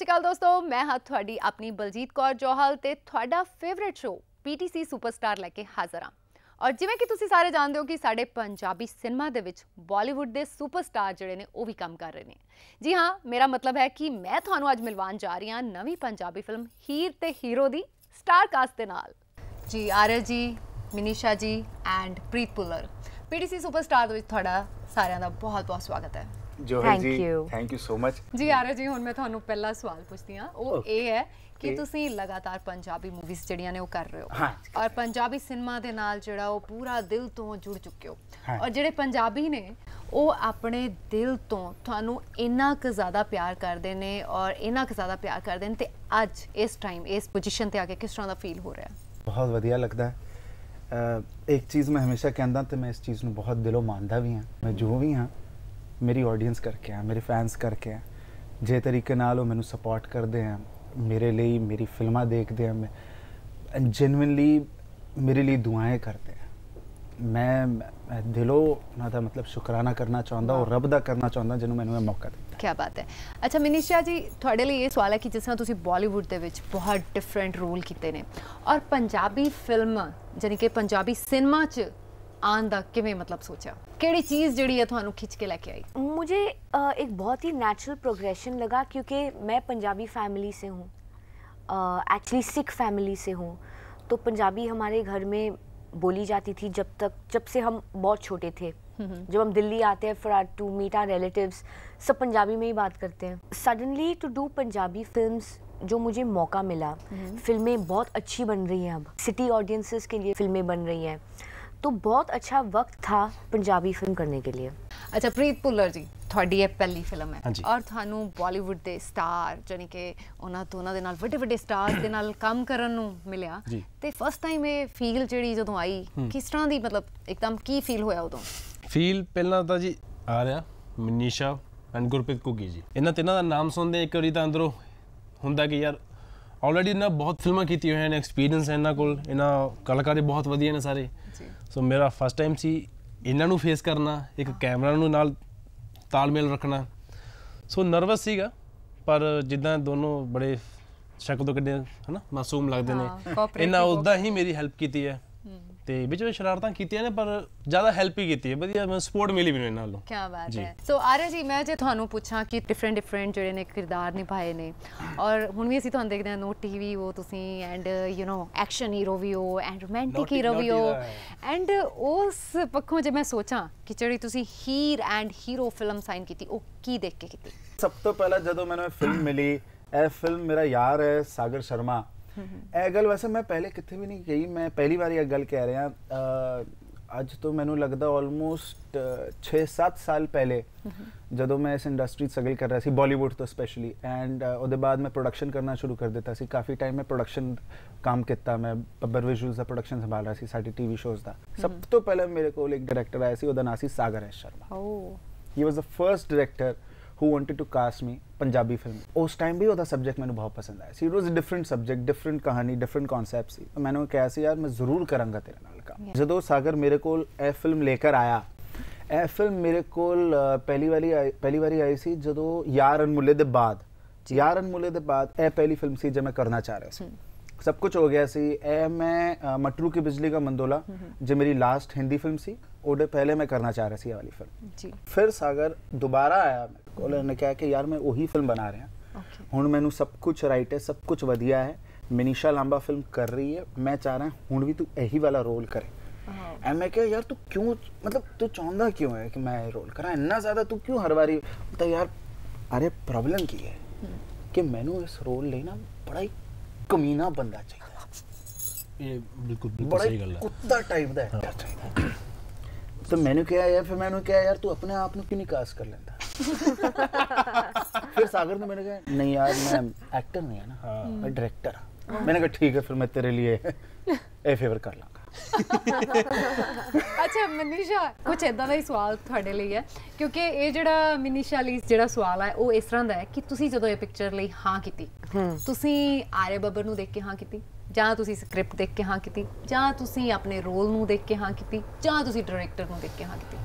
ਸ਼੍ਰੀ ਅਕਾਲ ਦੋਸਤੋ ਮੈਂ ਹਾਂ ਤੁਹਾਡੀ ਆਪਣੀ ਬਲਜੀਤ ਕੌਰ ਜੋਹਲ ਤੇ ਤੁਹਾਡਾ ਫੇਵਰਿਟ ਸ਼ੋ ਪੀਟੀਸੀ ਸੁਪਰਸਟਾਰ ਲੈ ਕੇ ਹਾਜ਼ਰ ਹਾਂ ਔਰ ਜਿਵੇਂ ਕਿ ਤੁਸੀਂ ਸਾਰੇ ਜਾਣਦੇ ਹੋ ਕਿ ਸਾਡੇ ਪੰਜਾਬੀ ਸਿਨੇਮਾ ਦੇ ਵਿੱਚ ਬਾਲੀਵੁੱਡ ਦੇ ਸੁਪਰਸਟਾਰ ਜਿਹੜੇ ਨੇ ਉਹ ਵੀ ਕੰਮ ਕਰ ਰਹੇ ਨੇ ਜੀ ਹਾਂ ਮੇਰਾ ਮਤਲਬ ਹੈ ਕਿ ਮੈਂ ਤੁਹਾਨੂੰ ਅੱਜ ਮਿਲਵਾਉਣ ਜਾ ਰਹੀ ਹਾਂ ਨਵੀਂ ਪੰਜਾਬੀ ਫਿਲਮ ਹੀਰ ਤੇ ਹੀਰੋ ਦੀ ਸਟਾਰ ਕਾਸਟ ਦੇ ਨਾਲ ਜੀ ਆਰਜ ਜੀ ਮਿਨੀਸ਼ਾ ਜੀ ਐਂਡ ਪ੍ਰੀਤ ਪੁਲਰ ਪੀਟੀਸੀ ਸੁਪਰਸਟਾਰ ਦੇ ਵਿੱਚ ਤੁਹਾਡਾ ਸਾਰਿਆਂ ਦਾ ਬਹੁਤ ਬਹੁਤ ਸਵਾਗਤ ਹੈ ਜੋਹਰ ਜੀ ਥੈਂਕ ਯੂ ਸੋ ਮਚ ਜੀ ਆਰਾ ਜੀ ਹੁਣ ਮੈਂ ਤੁਹਾਨੂੰ ਪਹਿਲਾ ਸਵਾਲ ਪੁੱਛਦੀ ਆ ਉਹ ਇਹ ਹੈ ਕਿ ਤੁਸੀਂ ਲਗਾਤਾਰ ਪੰਜਾਬੀ ਮੂਵੀਜ਼ ਜਿਹੜੀਆਂ ਨੇ ਉਹ ਕਰ ਰਹੇ ਹੋ ਔਰ ਪੰਜਾਬੀ ਸਿਨੇਮਾ ਦੇ ਨਾਲ ਜਿਹੜਾ ਉਹ ਪੂਰਾ ਦਿਲ ਤੋਂ ਜੁੜ ਚੁੱਕੇ ਹੋ ਔਰ ਜਿਹੜੇ ਪੰਜਾਬੀ ਨੇ ਉਹ ਆਪਣੇ ਦਿਲ ਤੋਂ ਤੁਹਾਨੂੰ ਇੰਨਾ ਕੁ ਜ਼ਿਆਦਾ ਪਿਆਰ ਕਰਦੇ ਨੇ ਔਰ ਇੰਨਾ ਕੁ ਜ਼ਿਆਦਾ ਪਿਆਰ ਕਰਦੇ ਨੇ ਤੇ ਅੱਜ ਇਸ ਟਾਈਮ ਇਸ ਪੋਜੀਸ਼ਨ ਤੇ ਆ ਕੇ ਕਿਸ ਤਰ੍ਹਾਂ ਦਾ ਫੀਲ ਹੋ ਰਿਹਾ ਬਹੁਤ ਵਧੀਆ ਲੱਗਦਾ ਹੈ ਇੱਕ ਚੀਜ਼ ਮੈਂ ਹਮੇਸ਼ਾ ਕਹਿੰਦਾ ਤੇ ਮੈਂ ਇਸ ਚੀਜ਼ ਨੂੰ ਬਹੁਤ ਦਿਲੋਂ ਮੰਨਦਾ ਵੀ ਹਾਂ ਮੈਂ ਜੋ ਵੀ ਹਾਂ ਮੇਰੀ ਆਡੀਅנס ਕਰਕੇ ਆ ਮੇਰੇ ਫੈਨਸ ਕਰਕੇ ਆ ਜੇ ਤਰੀਕੇ ਨਾਲ ਉਹ ਮੈਨੂੰ ਸਪੋਰਟ ਕਰਦੇ ਆ ਮੇਰੇ ਲਈ ਮੇਰੀ ਫਿਲਮਾਂ ਦੇਖਦੇ ਆ ਮੈਂ ਜੈਨੂਇਨਲੀ ਮੇਰੇ ਲਈ ਦੁਆਏ ਕਰਦੇ ਆ ਮੈਂ ਦਿਲੋਂ ਉਹਨਾਂ ਦਾ ਮਤਲਬ ਸ਼ੁਕਰਾਨਾ ਕਰਨਾ ਚਾਹੁੰਦਾ ਔਰ ਰੱਬ ਦਾ ਕਰਨਾ ਚਾਹੁੰਦਾ ਜਿਹਨੂੰ ਮੈਨੂੰ ਇਹ ਮੌਕਾ ਦਿੱਤਾ ਕੀ ਬਾਤ ਹੈ ਅੱਛਾ ਮਨੀਸ਼ਾ ਜੀ ਤੁਹਾਡੇ ਲਈ ਇਹ ਸਵਾਲ ਹੈ ਕਿ ਜਿਸ ਤਰ੍ਹਾਂ ਤੁਸੀਂ ਬਾਲੀਵੁੱਡ ਦੇ ਵਿੱਚ ਬਹੁਤ ਡਿਫਰੈਂਟ ਰੋਲ ਕੀਤੇ ਨੇ ਔਰ ਪੰਜਾਬੀ ਫਿਲਮ ਜਾਨੀ ਕਿ ਪੰਜਾਬੀ ਸਿਨੇਮਾ 'ਚ ਆਉਣ ਦਾ ਕਿਵੇਂ ਮਤਲਬ ਸੋਚਿਆ ਕਿਹੜੀ ਚੀਜ਼ ਜਿਹੜੀ ਹੈ ਤੁਹਾਨੂੰ ਖਿੱਚ ਕੇ ਲੈ ਕੇ ਆਈ मुझे अ, एक बहुत ही नेचुरल प्रोग्रेशन लगा क्योंकि मैं पंजाबी फैमिली से हूँ एक्चुअली सिख फैमिली से हूँ तो पंजाबी हमारे घर में बोली जाती थी जब तक जब से हम बहुत छोटे थे जब हम दिल्ली आते हैं for our to meet our relatives सब पंजाबी में ही बात करते हैं suddenly to do Punjabi film जो मुझे मौका मिला हम्म। फिल्में बहुत अच्छी बन रही हैं अब सिटी ऑडियंसिस के लिए फिल्में बन रही हैं तो बहुत अच्छा वक्त था ਪੰਜਾਬੀ ਫਿਲਮ ਕਰਨੇ ਕੇ ਲਈ ਅੱਛਾ ਪ੍ਰੀਤ ਪੁੱਲਰ ਜੀ ਤੁਹਾਡੀ ਇਹ ਪਹਿਲੀ ਫਿਲਮ ਹੈ ਔਰ ਤੁਹਾਨੂੰ ਬਾਲੀਵੁੱਡ ਦੇ ਸਟਾਰ ਜਾਨੀ ਕਿ ਉਹਨਾਂ ਦੋਨਾਂ ਦੇ ਨਾਲ ਵੱਡੇ ਵੱਡੇ ਸਟਾਰ ਦੇ ਨਾਲ ਕੰਮ ਕਰਨ ਨੂੰ ਮਿਲਿਆ ਤੇ ਫਸਟ ਟਾਈਮ ਇਹ ਫੀਲ ਜਿਹੜੀ ਜਦੋਂ ਆਈ ਕਿਸ ਤਰ੍ਹਾਂ ਦੀ ਮਤਲਬ ਇੱਕਦਮ ਕੀ ਫੀਲ ਹੋਇਆ ਉਦੋਂ ਫੀਲ ਪਹਿਲਾਂ ਤਾਂ ਜੀ ਆ ਰਿਹਾ ਮਨੀਸ਼ਾ ਐਂਡ ਗੁਰਪ੍ਰੀਤ ਕੁਗੀ ਜੀ ਇਹਨਾਂ ਤਿੰਨਾਂ ਦਾ ਨਾਮ ਸੁਣਦੇ ਇੱਕ ਵਾਰੀ ਤਾਂ ਅੰਦਰੋਂ ਹੁੰਦਾ ਕਿ ਯਾਰ ਆਲਰੇਡੀ ਨਾ ਬਹੁਤ ਫਿਲਮਾਂ ਕੀਤੀ ਹੋਈਆਂ ਨੇ ਐਕਸਪੀਰੀਅੰਸ ਹੈ ਇਹਨਾਂ ਕੋਲ ਇਹਨਾਂ ਕਲਾਕਾਰੇ ਬਹੁਤ ਵਧੀਆ ਨੇ ਸਾਰੇ ਸੋ ਮੇਰਾ ਫਸਟ ਟਾਈਮ ਸੀ ਇਹਨਾਂ ਨੂੰ ਫੇਸ ਕਰਨਾ ਇੱਕ ਕੈਮਰਾ ਨੂੰ ਨਾਲ ਤਾਲਮੇਲ ਰੱਖਣਾ ਸੋ ਨਰਵਸ ਸੀਗਾ ਪਰ ਜਿੱਦਾਂ ਦੋਨੋਂ ਬੜੇ ਸ਼ਕਲ ਤੋਂ ਕਿੰਨੇ ਹਨਾ ਮਾਸੂਮ ਲੱਗਦੇ ਨੇ ਇਹਨਾਂ ਉਦਾਂ ਹੀ ਮੇਰੀ ਹੈਲਪ ਕੀਤੀ ਹੈ ਤੇ ਵਿੱਚ ਵਿੱਚ ਸ਼ਰਾਰਤਾਂ ਕੀਤੀਆਂ ਨੇ ਪਰ ਜ਼ਿਆਦਾ ਹੈਲਪ ਹੀ ਕੀਤੀ ਹੈ ਵਧੀਆ ਮੈਨੂੰ ਸਪੋਰਟ ਮਿਲੀ ਮੈਨੂੰ ਇਹਨਾਂ ਨਾਲੋਂ ਕੀ ਬਾਤ ਹੈ ਸੋ ਆਰਿਆ ਜੀ ਮੈਂ ਜੇ ਤੁਹਾਨੂੰ ਪੁੱਛਾਂ ਕਿ ਡਿਫਰੈਂਟ ਡਿਫਰੈਂਟ ਜਿਹੜੇ ਨੇ ਕਿਰਦਾਰ ਨਿਭਾਏ ਨੇ ਔਰ ਹੁਣ ਵੀ ਅਸੀਂ ਤੁਹਾਨੂੰ ਦੇਖਦੇ ਹਾਂ ਨੋ ਟੀਵੀ ਉਹ ਤੁਸੀਂ and you no action hero ਵੀ ਹੋ ਐਂਡ ਰੋਮਾਂਟਿਕ ਹੀਰੋ ਵੀ ਹੋ ਐਂਡ ਉਸ ਪੱਖੋਂ ਜੇ ਮੈਂ ਸੋਚਾਂ ਕਿ ਜਿਹੜੀ ਤੁਸੀਂ Heer and Hero film sign ਕੀਤੀ ਉਹ ਕੀ ਦੇਖ ਕੇ ਕੀਤੀ ਸਭ ਤੋਂ ਪਹਿਲਾਂ ਜਦੋਂ ਮੈਨੂੰ ਇਹ ਫਿਲਮ ਮਿਲੀ ਇਹ ਫਿਲਮ ਮੇਰਾ ਯਾਰ ਹੈ ਸਾਗਰ ਸ਼ਰਮਾ ਇਹ ਗੱਲ ਵੈਸੇ ਮੈਂ ਪਹਿਲੇ ਕਿੱਥੇ ਵੀ ਨਹੀਂ ਕਹੀ ਮੈਂ ਪਹਿਲੀ ਵਾਰ ਇਹ ਗੱਲ ਕਹਿ ਰਿਹਾ ਅ ਅੱਜ ਤੋਂ ਮੈਨੂੰ ਲੱਗਦਾ ਆਲਮੋਸਟ 6-7 ਸਾਲ ਪਹਿਲੇ ਜਦੋਂ ਮੈਂ ਇਸ ਇੰਡਸਟਰੀ ਸਗਲ ਕਰ ਰਿਹਾ ਸੀ ਬਾਲੀਵੁੱਡ ਤੋਂ ਸਪੈਸ਼ਲੀ ਐਂਡ ਉਹਦੇ ਬਾਅਦ ਮੈਂ ਪ੍ਰੋਡਕਸ਼ਨ ਕਰਨਾ ਸ਼ੁਰੂ ਕਰ ਦਿੱਤਾ ਸੀ ਕਾਫੀ ਟਾਈਮ ਮੈਂ ਪ੍ਰੋਡਕਸ਼ਨ ਕੰਮ ਕੀਤਾ ਮੈਂ ਬੱਬਰ ਵਿਜ਼ੂਅਲਸ ਦਾ ਪ੍ਰੋਡਕਸ਼ਨ ਸੰਭਾਲ ਰਿਹਾ ਸੀ ਸਾਡੇ ਟੀਵੀ ਸ਼ੋਜ਼ ਦਾ ਸਭ ਤੋਂ ਪਹਿਲਾਂ ਮੇਰੇ ਕੋਲ ਇੱਕ ਡਾਇਰੈਕਟਰ ਆਇਆ ਸੀ ਉਹਦਾ ਨਾਮ ਸੀ Sagar S Sharma oh he was the first director who wanted to cast me Punjabi film उस टाइम भी वह सब्जेक्ट मैंने बहुत पसंद आया सी डिफरेंट सब्जेक्ट डिफरेंट कहानी डिफरेंट कॉन्सैप्ट तो मैंने कहा कि यार मैं जरूर करांगा तेरे नाल काम जदों सागर मेरे को फिल्म लेकर आया ਇਹ फिल्म मेरे को पहली ਵਾਰੀ आई पहली ਆਈ आई सी जो यार ਦੇ के बाद यार ਦੇ के बाद यह पहली फिल्म ਜੋ ਮੈਂ ਕਰਨਾ ਚਾਹ ਰਿਹਾ ਸੀ सब कुछ हो गया सी ए मैं मटरू की बिजली का मंदोला हम्म, हम्म। जो मेरी लास्ट हिंदी फिल्म सी ਉਹਦੇ ਪਹਿਲੇ ਮੈਂ ਕਰਨਾ ਚਾਹ ਰਿਹਾ ਸੀ ਇਹ ਵਾਲੀ ਫਿਲਮ ਜੀ ਫਿਰ ਸਾਗਰ ਦੁਬਾਰਾ ਆਇਆ ਕੋਲ ਨੇ ਕਿਹਾ ਕਿ ਯਾਰ ਮੈਂ ਉਹੀ ਫਿਲਮ ਬਣਾ ਰਿਹਾ ਹੁਣ ਮੈਨੂੰ ਸਭ ਕੁਝ ਰਾਈਟ ਹੈ ਸਭ ਕੁਝ ਵਧੀਆ ਹੈ ਮਨੀਸ਼ਾ ਲਾਂਬਾ ਫਿਲਮ ਕਰ ਰਹੀ ਹੈ ਮੈਂ ਚਾਹ ਰਿਹਾ ਹੁਣ ਵੀ ਤੂੰ ਇਹੀ ਵਾਲਾ ਰੋਲ ਕਰੇ ਐ ਮੈਂ ਕਿਹਾ ਯਾਰ ਤੂੰ ਕਿਉਂ ਮਤਲਬ ਤੂੰ ਚਾਹੁੰਦਾ ਕਿਉਂ ਹੈ ਕਿ ਮੈਂ ਇਹ ਰੋਲ ਕਰਾਂ ਇੰਨਾ ਜ਼ਿਆਦਾ ਤੂੰ ਕਿਉਂ ਹਰ ਵਾਰੀ ਤਾਂ ਯਾਰ ਅਰੇ ਪ੍ਰੋਬਲਮ ਕੀ ਹੈ ਕਿ ਮੈਨੂੰ ਇਸ ਰੋਲ ਲਈ ਨਾ ਬੜਾ ਹੀ ਕਮੀਨਾ ਬੰਦਾ ਚਾਹੀਦਾ ਇਹ ਬਿਲਕੁਲ ਬਿਲਕੁਲ ਸਹੀ ਗੱਲ ਹੈ ਕੁੱਤਾ ਟਾਈਪ ਦਾ ਐਕਟਰ ਚਾਹੀਦਾ ਤਾਂ ਮੈਨੂੰ ਕਿਹਾ ਯਾਰ ਫਿਰ ਮੈਨੂੰ ਕਿਹਾ ਯਾਰ ਤੂੰ ਆਪਣੇ ਆਪ ਨੂੰ ਕਿਉਂ ਨਹੀਂ ਕਾਸਟ ਕਰ ਲੈਂਦਾ ਫਿਰ ਸਾਗਰ ਨੇ ਮੈਨੂੰ ਕਿਹਾ ਨਹੀਂ ਯਾਰ ਮੈਂ ਐਕਟਰ ਨਹੀਂ ਹਾਂ ਨਾ ਮੈਂ ਡਾਇਰੈਕਟਰ मैंने ਕਿਹਾ ਠੀਕ ਹੈ ਫਿਰ ਮੈਂ ਤੇਰੇ ਲਈ ਇਹ ਫੇਵਰ ਕਰ ਲਾਂਗਾ ਅੱਛਾ ਮਨੀਸ਼ਾ ਕੁਝ ਇਦਾਂ ਦਾ ਹੀ ਸਵਾਲ ਤੁਹਾਡੇ ਲਈ ਹੈ ਕਿਉਂਕਿ ਇਹ ਜਿਹੜਾ ਮਨੀਸ਼ਾ ਲਈ ਜਿਹੜਾ ਸਵਾਲ ਹੈ ਉਹ ਇਸ ਤਰ੍ਹਾਂ ਦਾ ਹੈ ਕਿ ਤੁਸੀਂ ਜਦੋਂ ਇਹ ਪਿਕਚਰ ਲਈ ਹਾਂ ਕੀਤੀ ਤੁਸੀਂ ਆਰੇ ਬੱਬਰ ਨੂੰ ਦੇਖ ਕੇ ਹਾਂ ਕੀਤੀ ਜਾਂ ਤੁਸੀਂ ਸਕ੍ਰਿਪਟ ਦੇਖ ਕੇ ਹਾਂ ਕੀਤੀ ਜਾਂ ਤੁਸੀਂ ਆਪਣੇ ਰੋਲ ਨੂੰ ਦੇਖ ਕੇ ਹਾਂ ਕੀਤੀ ਜਾਂ ਤੁਸੀਂ ਡਾਇਰੈਕਟਰ ਨੂੰ ਦੇਖ ਕੇ ਹਾਂ ਕੀਤੀ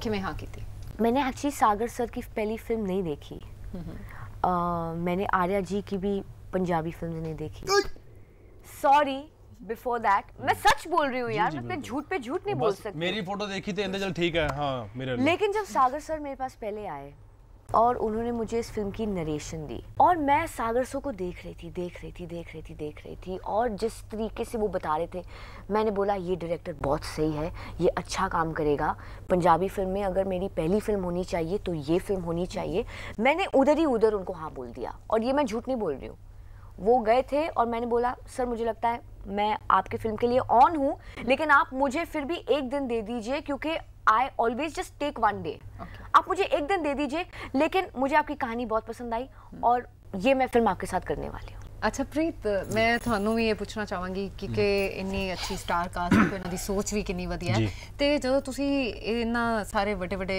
ਕਿਵੇਂ ਹਾਂ ਕੀਤੀ मैंने एक्चुअली सागर सर की पहली फिल्म नहीं देखी uh, मैंने आर्या जी की भी पंजाबी फिल्म नहीं देखी सॉरी बिफोर दैट मैं सच बोल रही हूँ यार मैं झूठ पे झूठ नहीं बोल सकती मेरी फोटो देखी थी चल ठीक है हाँ, मेरे लेकिन जब सागर सर मेरे पास पहले आए और उन्होंने मुझे इस फिल्म की नरेशन दी और मैं सागर सो को देख रही थी देख रही थी देख रही थी देख रही थी और जिस तरीके से वो बता रहे थे मैंने बोला ये डायरेक्टर बहुत सही है ये अच्छा काम करेगा पंजाबी फिल्म में अगर मेरी पहली फिल्म होनी चाहिए तो ये फिल्म होनी चाहिए मैंने उधर ही उधर उनको हाँ बोल दिया और ये मैं झूठ नहीं बोल रही हूँ वो गए थे और मैंने बोला सर मुझे लगता है मैं आपकी फिल्म के लिए ऑन हूँ लेकिन आप मुझे फिर भी एक दिन दे दीजिए क्योंकि I always just take one day आप मुझे एक दिन दे दीजिए लेकिन मुझे आपकी कहानी बहुत पसंद आई और ये मैं फिल्म आपके साथ करने वाली हूँ ਅੱਛਾ ਪ੍ਰੀਤ ਮੈਂ ਤੁਹਾਨੂੰ ਵੀ ਇਹ ਪੁੱਛਣਾ ਚਾਹਾਂਗੀ ਕਿ ਕਿ ਇੰਨੀ ਅੱਛੀ ਸਟਾਰ ਕਾਸਟ ਤੇ ਉਹਨਾਂ ਦੀ ਸੋਚ ਵੀ ਕਿੰਨੀ ਵਧੀਆ ਹੈ ਤੇ ਜਦੋਂ ਤੁਸੀਂ ਇਹਨਾਂ ਸਾਰੇ ਵੱਡੇ ਵੱਡੇ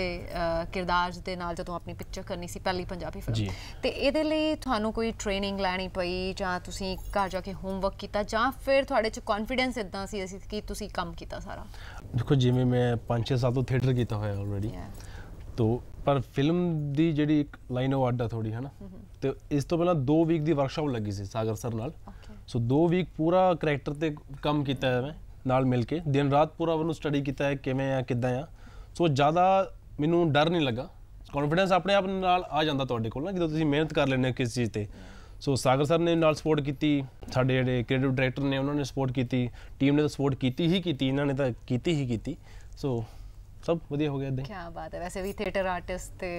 ਕਿਰਦਾਰ ਦੇ ਨਾਲ ਜਦੋਂ ਆਪਣੀ ਪਿਕਚਰ ਕਰਨੀ ਸੀ ਪਹਿਲੀ ਪੰਜਾਬੀ ਫਿਲਮ ਤੇ ਇਹਦੇ ਲਈ ਤੁਹਾਨੂੰ ਕੋਈ ਟ੍ਰੇਨਿੰਗ ਲੈਣੀ ਪਈ ਜਾਂ ਤੁਸੀਂ ਘਰ ਜਾ ਕੇ ਹੋਮਵਰਕ ਕੀਤਾ ਜਾਂ ਫਿਰ ਤੁਹਾਡੇ ਚ ਕੌਨਫੀਡੈਂਸ ਇਦਾਂ ਸੀ ਅਸੀਂ ਕਿ ਤੁਸੀਂ ਕੰਮ ਕੀਤਾ ਸਾਰਾ ਦੇਖੋ ਜਿਵੇਂ ਮੈਂ 5-6 ਸਾਲ ਤੋਂ ਥੀਏਟਰ ਕੀਤਾ ਹੋਇਆ ਆਲਰੇਡੀ ਤੋ ਪਰ ਫਿਲਮ ਦੀ ਜਿਹੜੀ ਇੱਕ ਲਾਈਨ ਉਹ ਅੱਡਾ ਥੋੜੀ ਹੈ ਨਾ ਤੇ ਇਸ ਤੋਂ ਪਹਿਲਾਂ 2 ਵੀਕ ਦੀ ਵਰਕਸ਼ਾਪ ਲੱਗੀ ਸੀ ਸਾਗਰ ਸਰ ਨਾਲ ਸੋ 2 ਵੀਕ ਪੂਰਾ ਕੈਰੈਕਟਰ ਤੇ ਕੰਮ ਕੀਤਾ ਹੈ ਮੈਂ ਨਾਲ ਮਿਲ ਕੇ ਦਿਨ ਰਾਤ ਪੂਰਾ ਉਹਨੂੰ ਸਟੱਡੀ ਕੀਤਾ ਹੈ ਕਿਵੇਂ ਆ ਕਿੱਦਾਂ ਆ ਸੋ ਜ਼ਿਆਦਾ ਮੈਨੂੰ ਡਰ ਨਹੀਂ ਲੱਗਾ ਕੌਨਫੀਡੈਂਸ ਆਪਣੇ ਆਪ ਨਾਲ ਆ ਜਾਂਦਾ ਤੁਹਾਡੇ ਕੋਲ ਨਾ ਜਦੋਂ ਤੁਸੀਂ ਮਿਹਨਤ ਕਰ ਲੈਂਦੇ ਹੋ ਕਿਸ ਚੀਜ਼ ਤੇ ਸੋ ਸਾਗਰ ਸਰ ਨੇ ਨਾਲ ਸਪੋਰਟ ਕੀਤੀ ਸਾਡੇ ਜਿਹੜੇ ਕ੍ਰੀਏਟਿਵ ਡਾਇਰੈਕਟਰ ਨੇ ਉਹਨਾਂ ਨੇ ਸਪੋਰਟ ਕੀਤੀ ਟੀਮ ਨੇ ਤਾਂ ਸਪੋਰਟ ਕੀਤੀ ਹੀ ਕੀਤੀ ਇਹਨਾਂ ਨੇ ਤਾਂ ਕੀਤੀ ਹੀ ਕੀਤੀ ਸੋ ਸਭ ਵਧੀਆ ਹੋ ਗਿਆ ਇਦਾਂ ਕੀ ਬਾਤ ਹੈ ਵੈਸੇ ਵੀ ਥੀਏਟਰ ਆਰਟਿਸਟ ਤੇ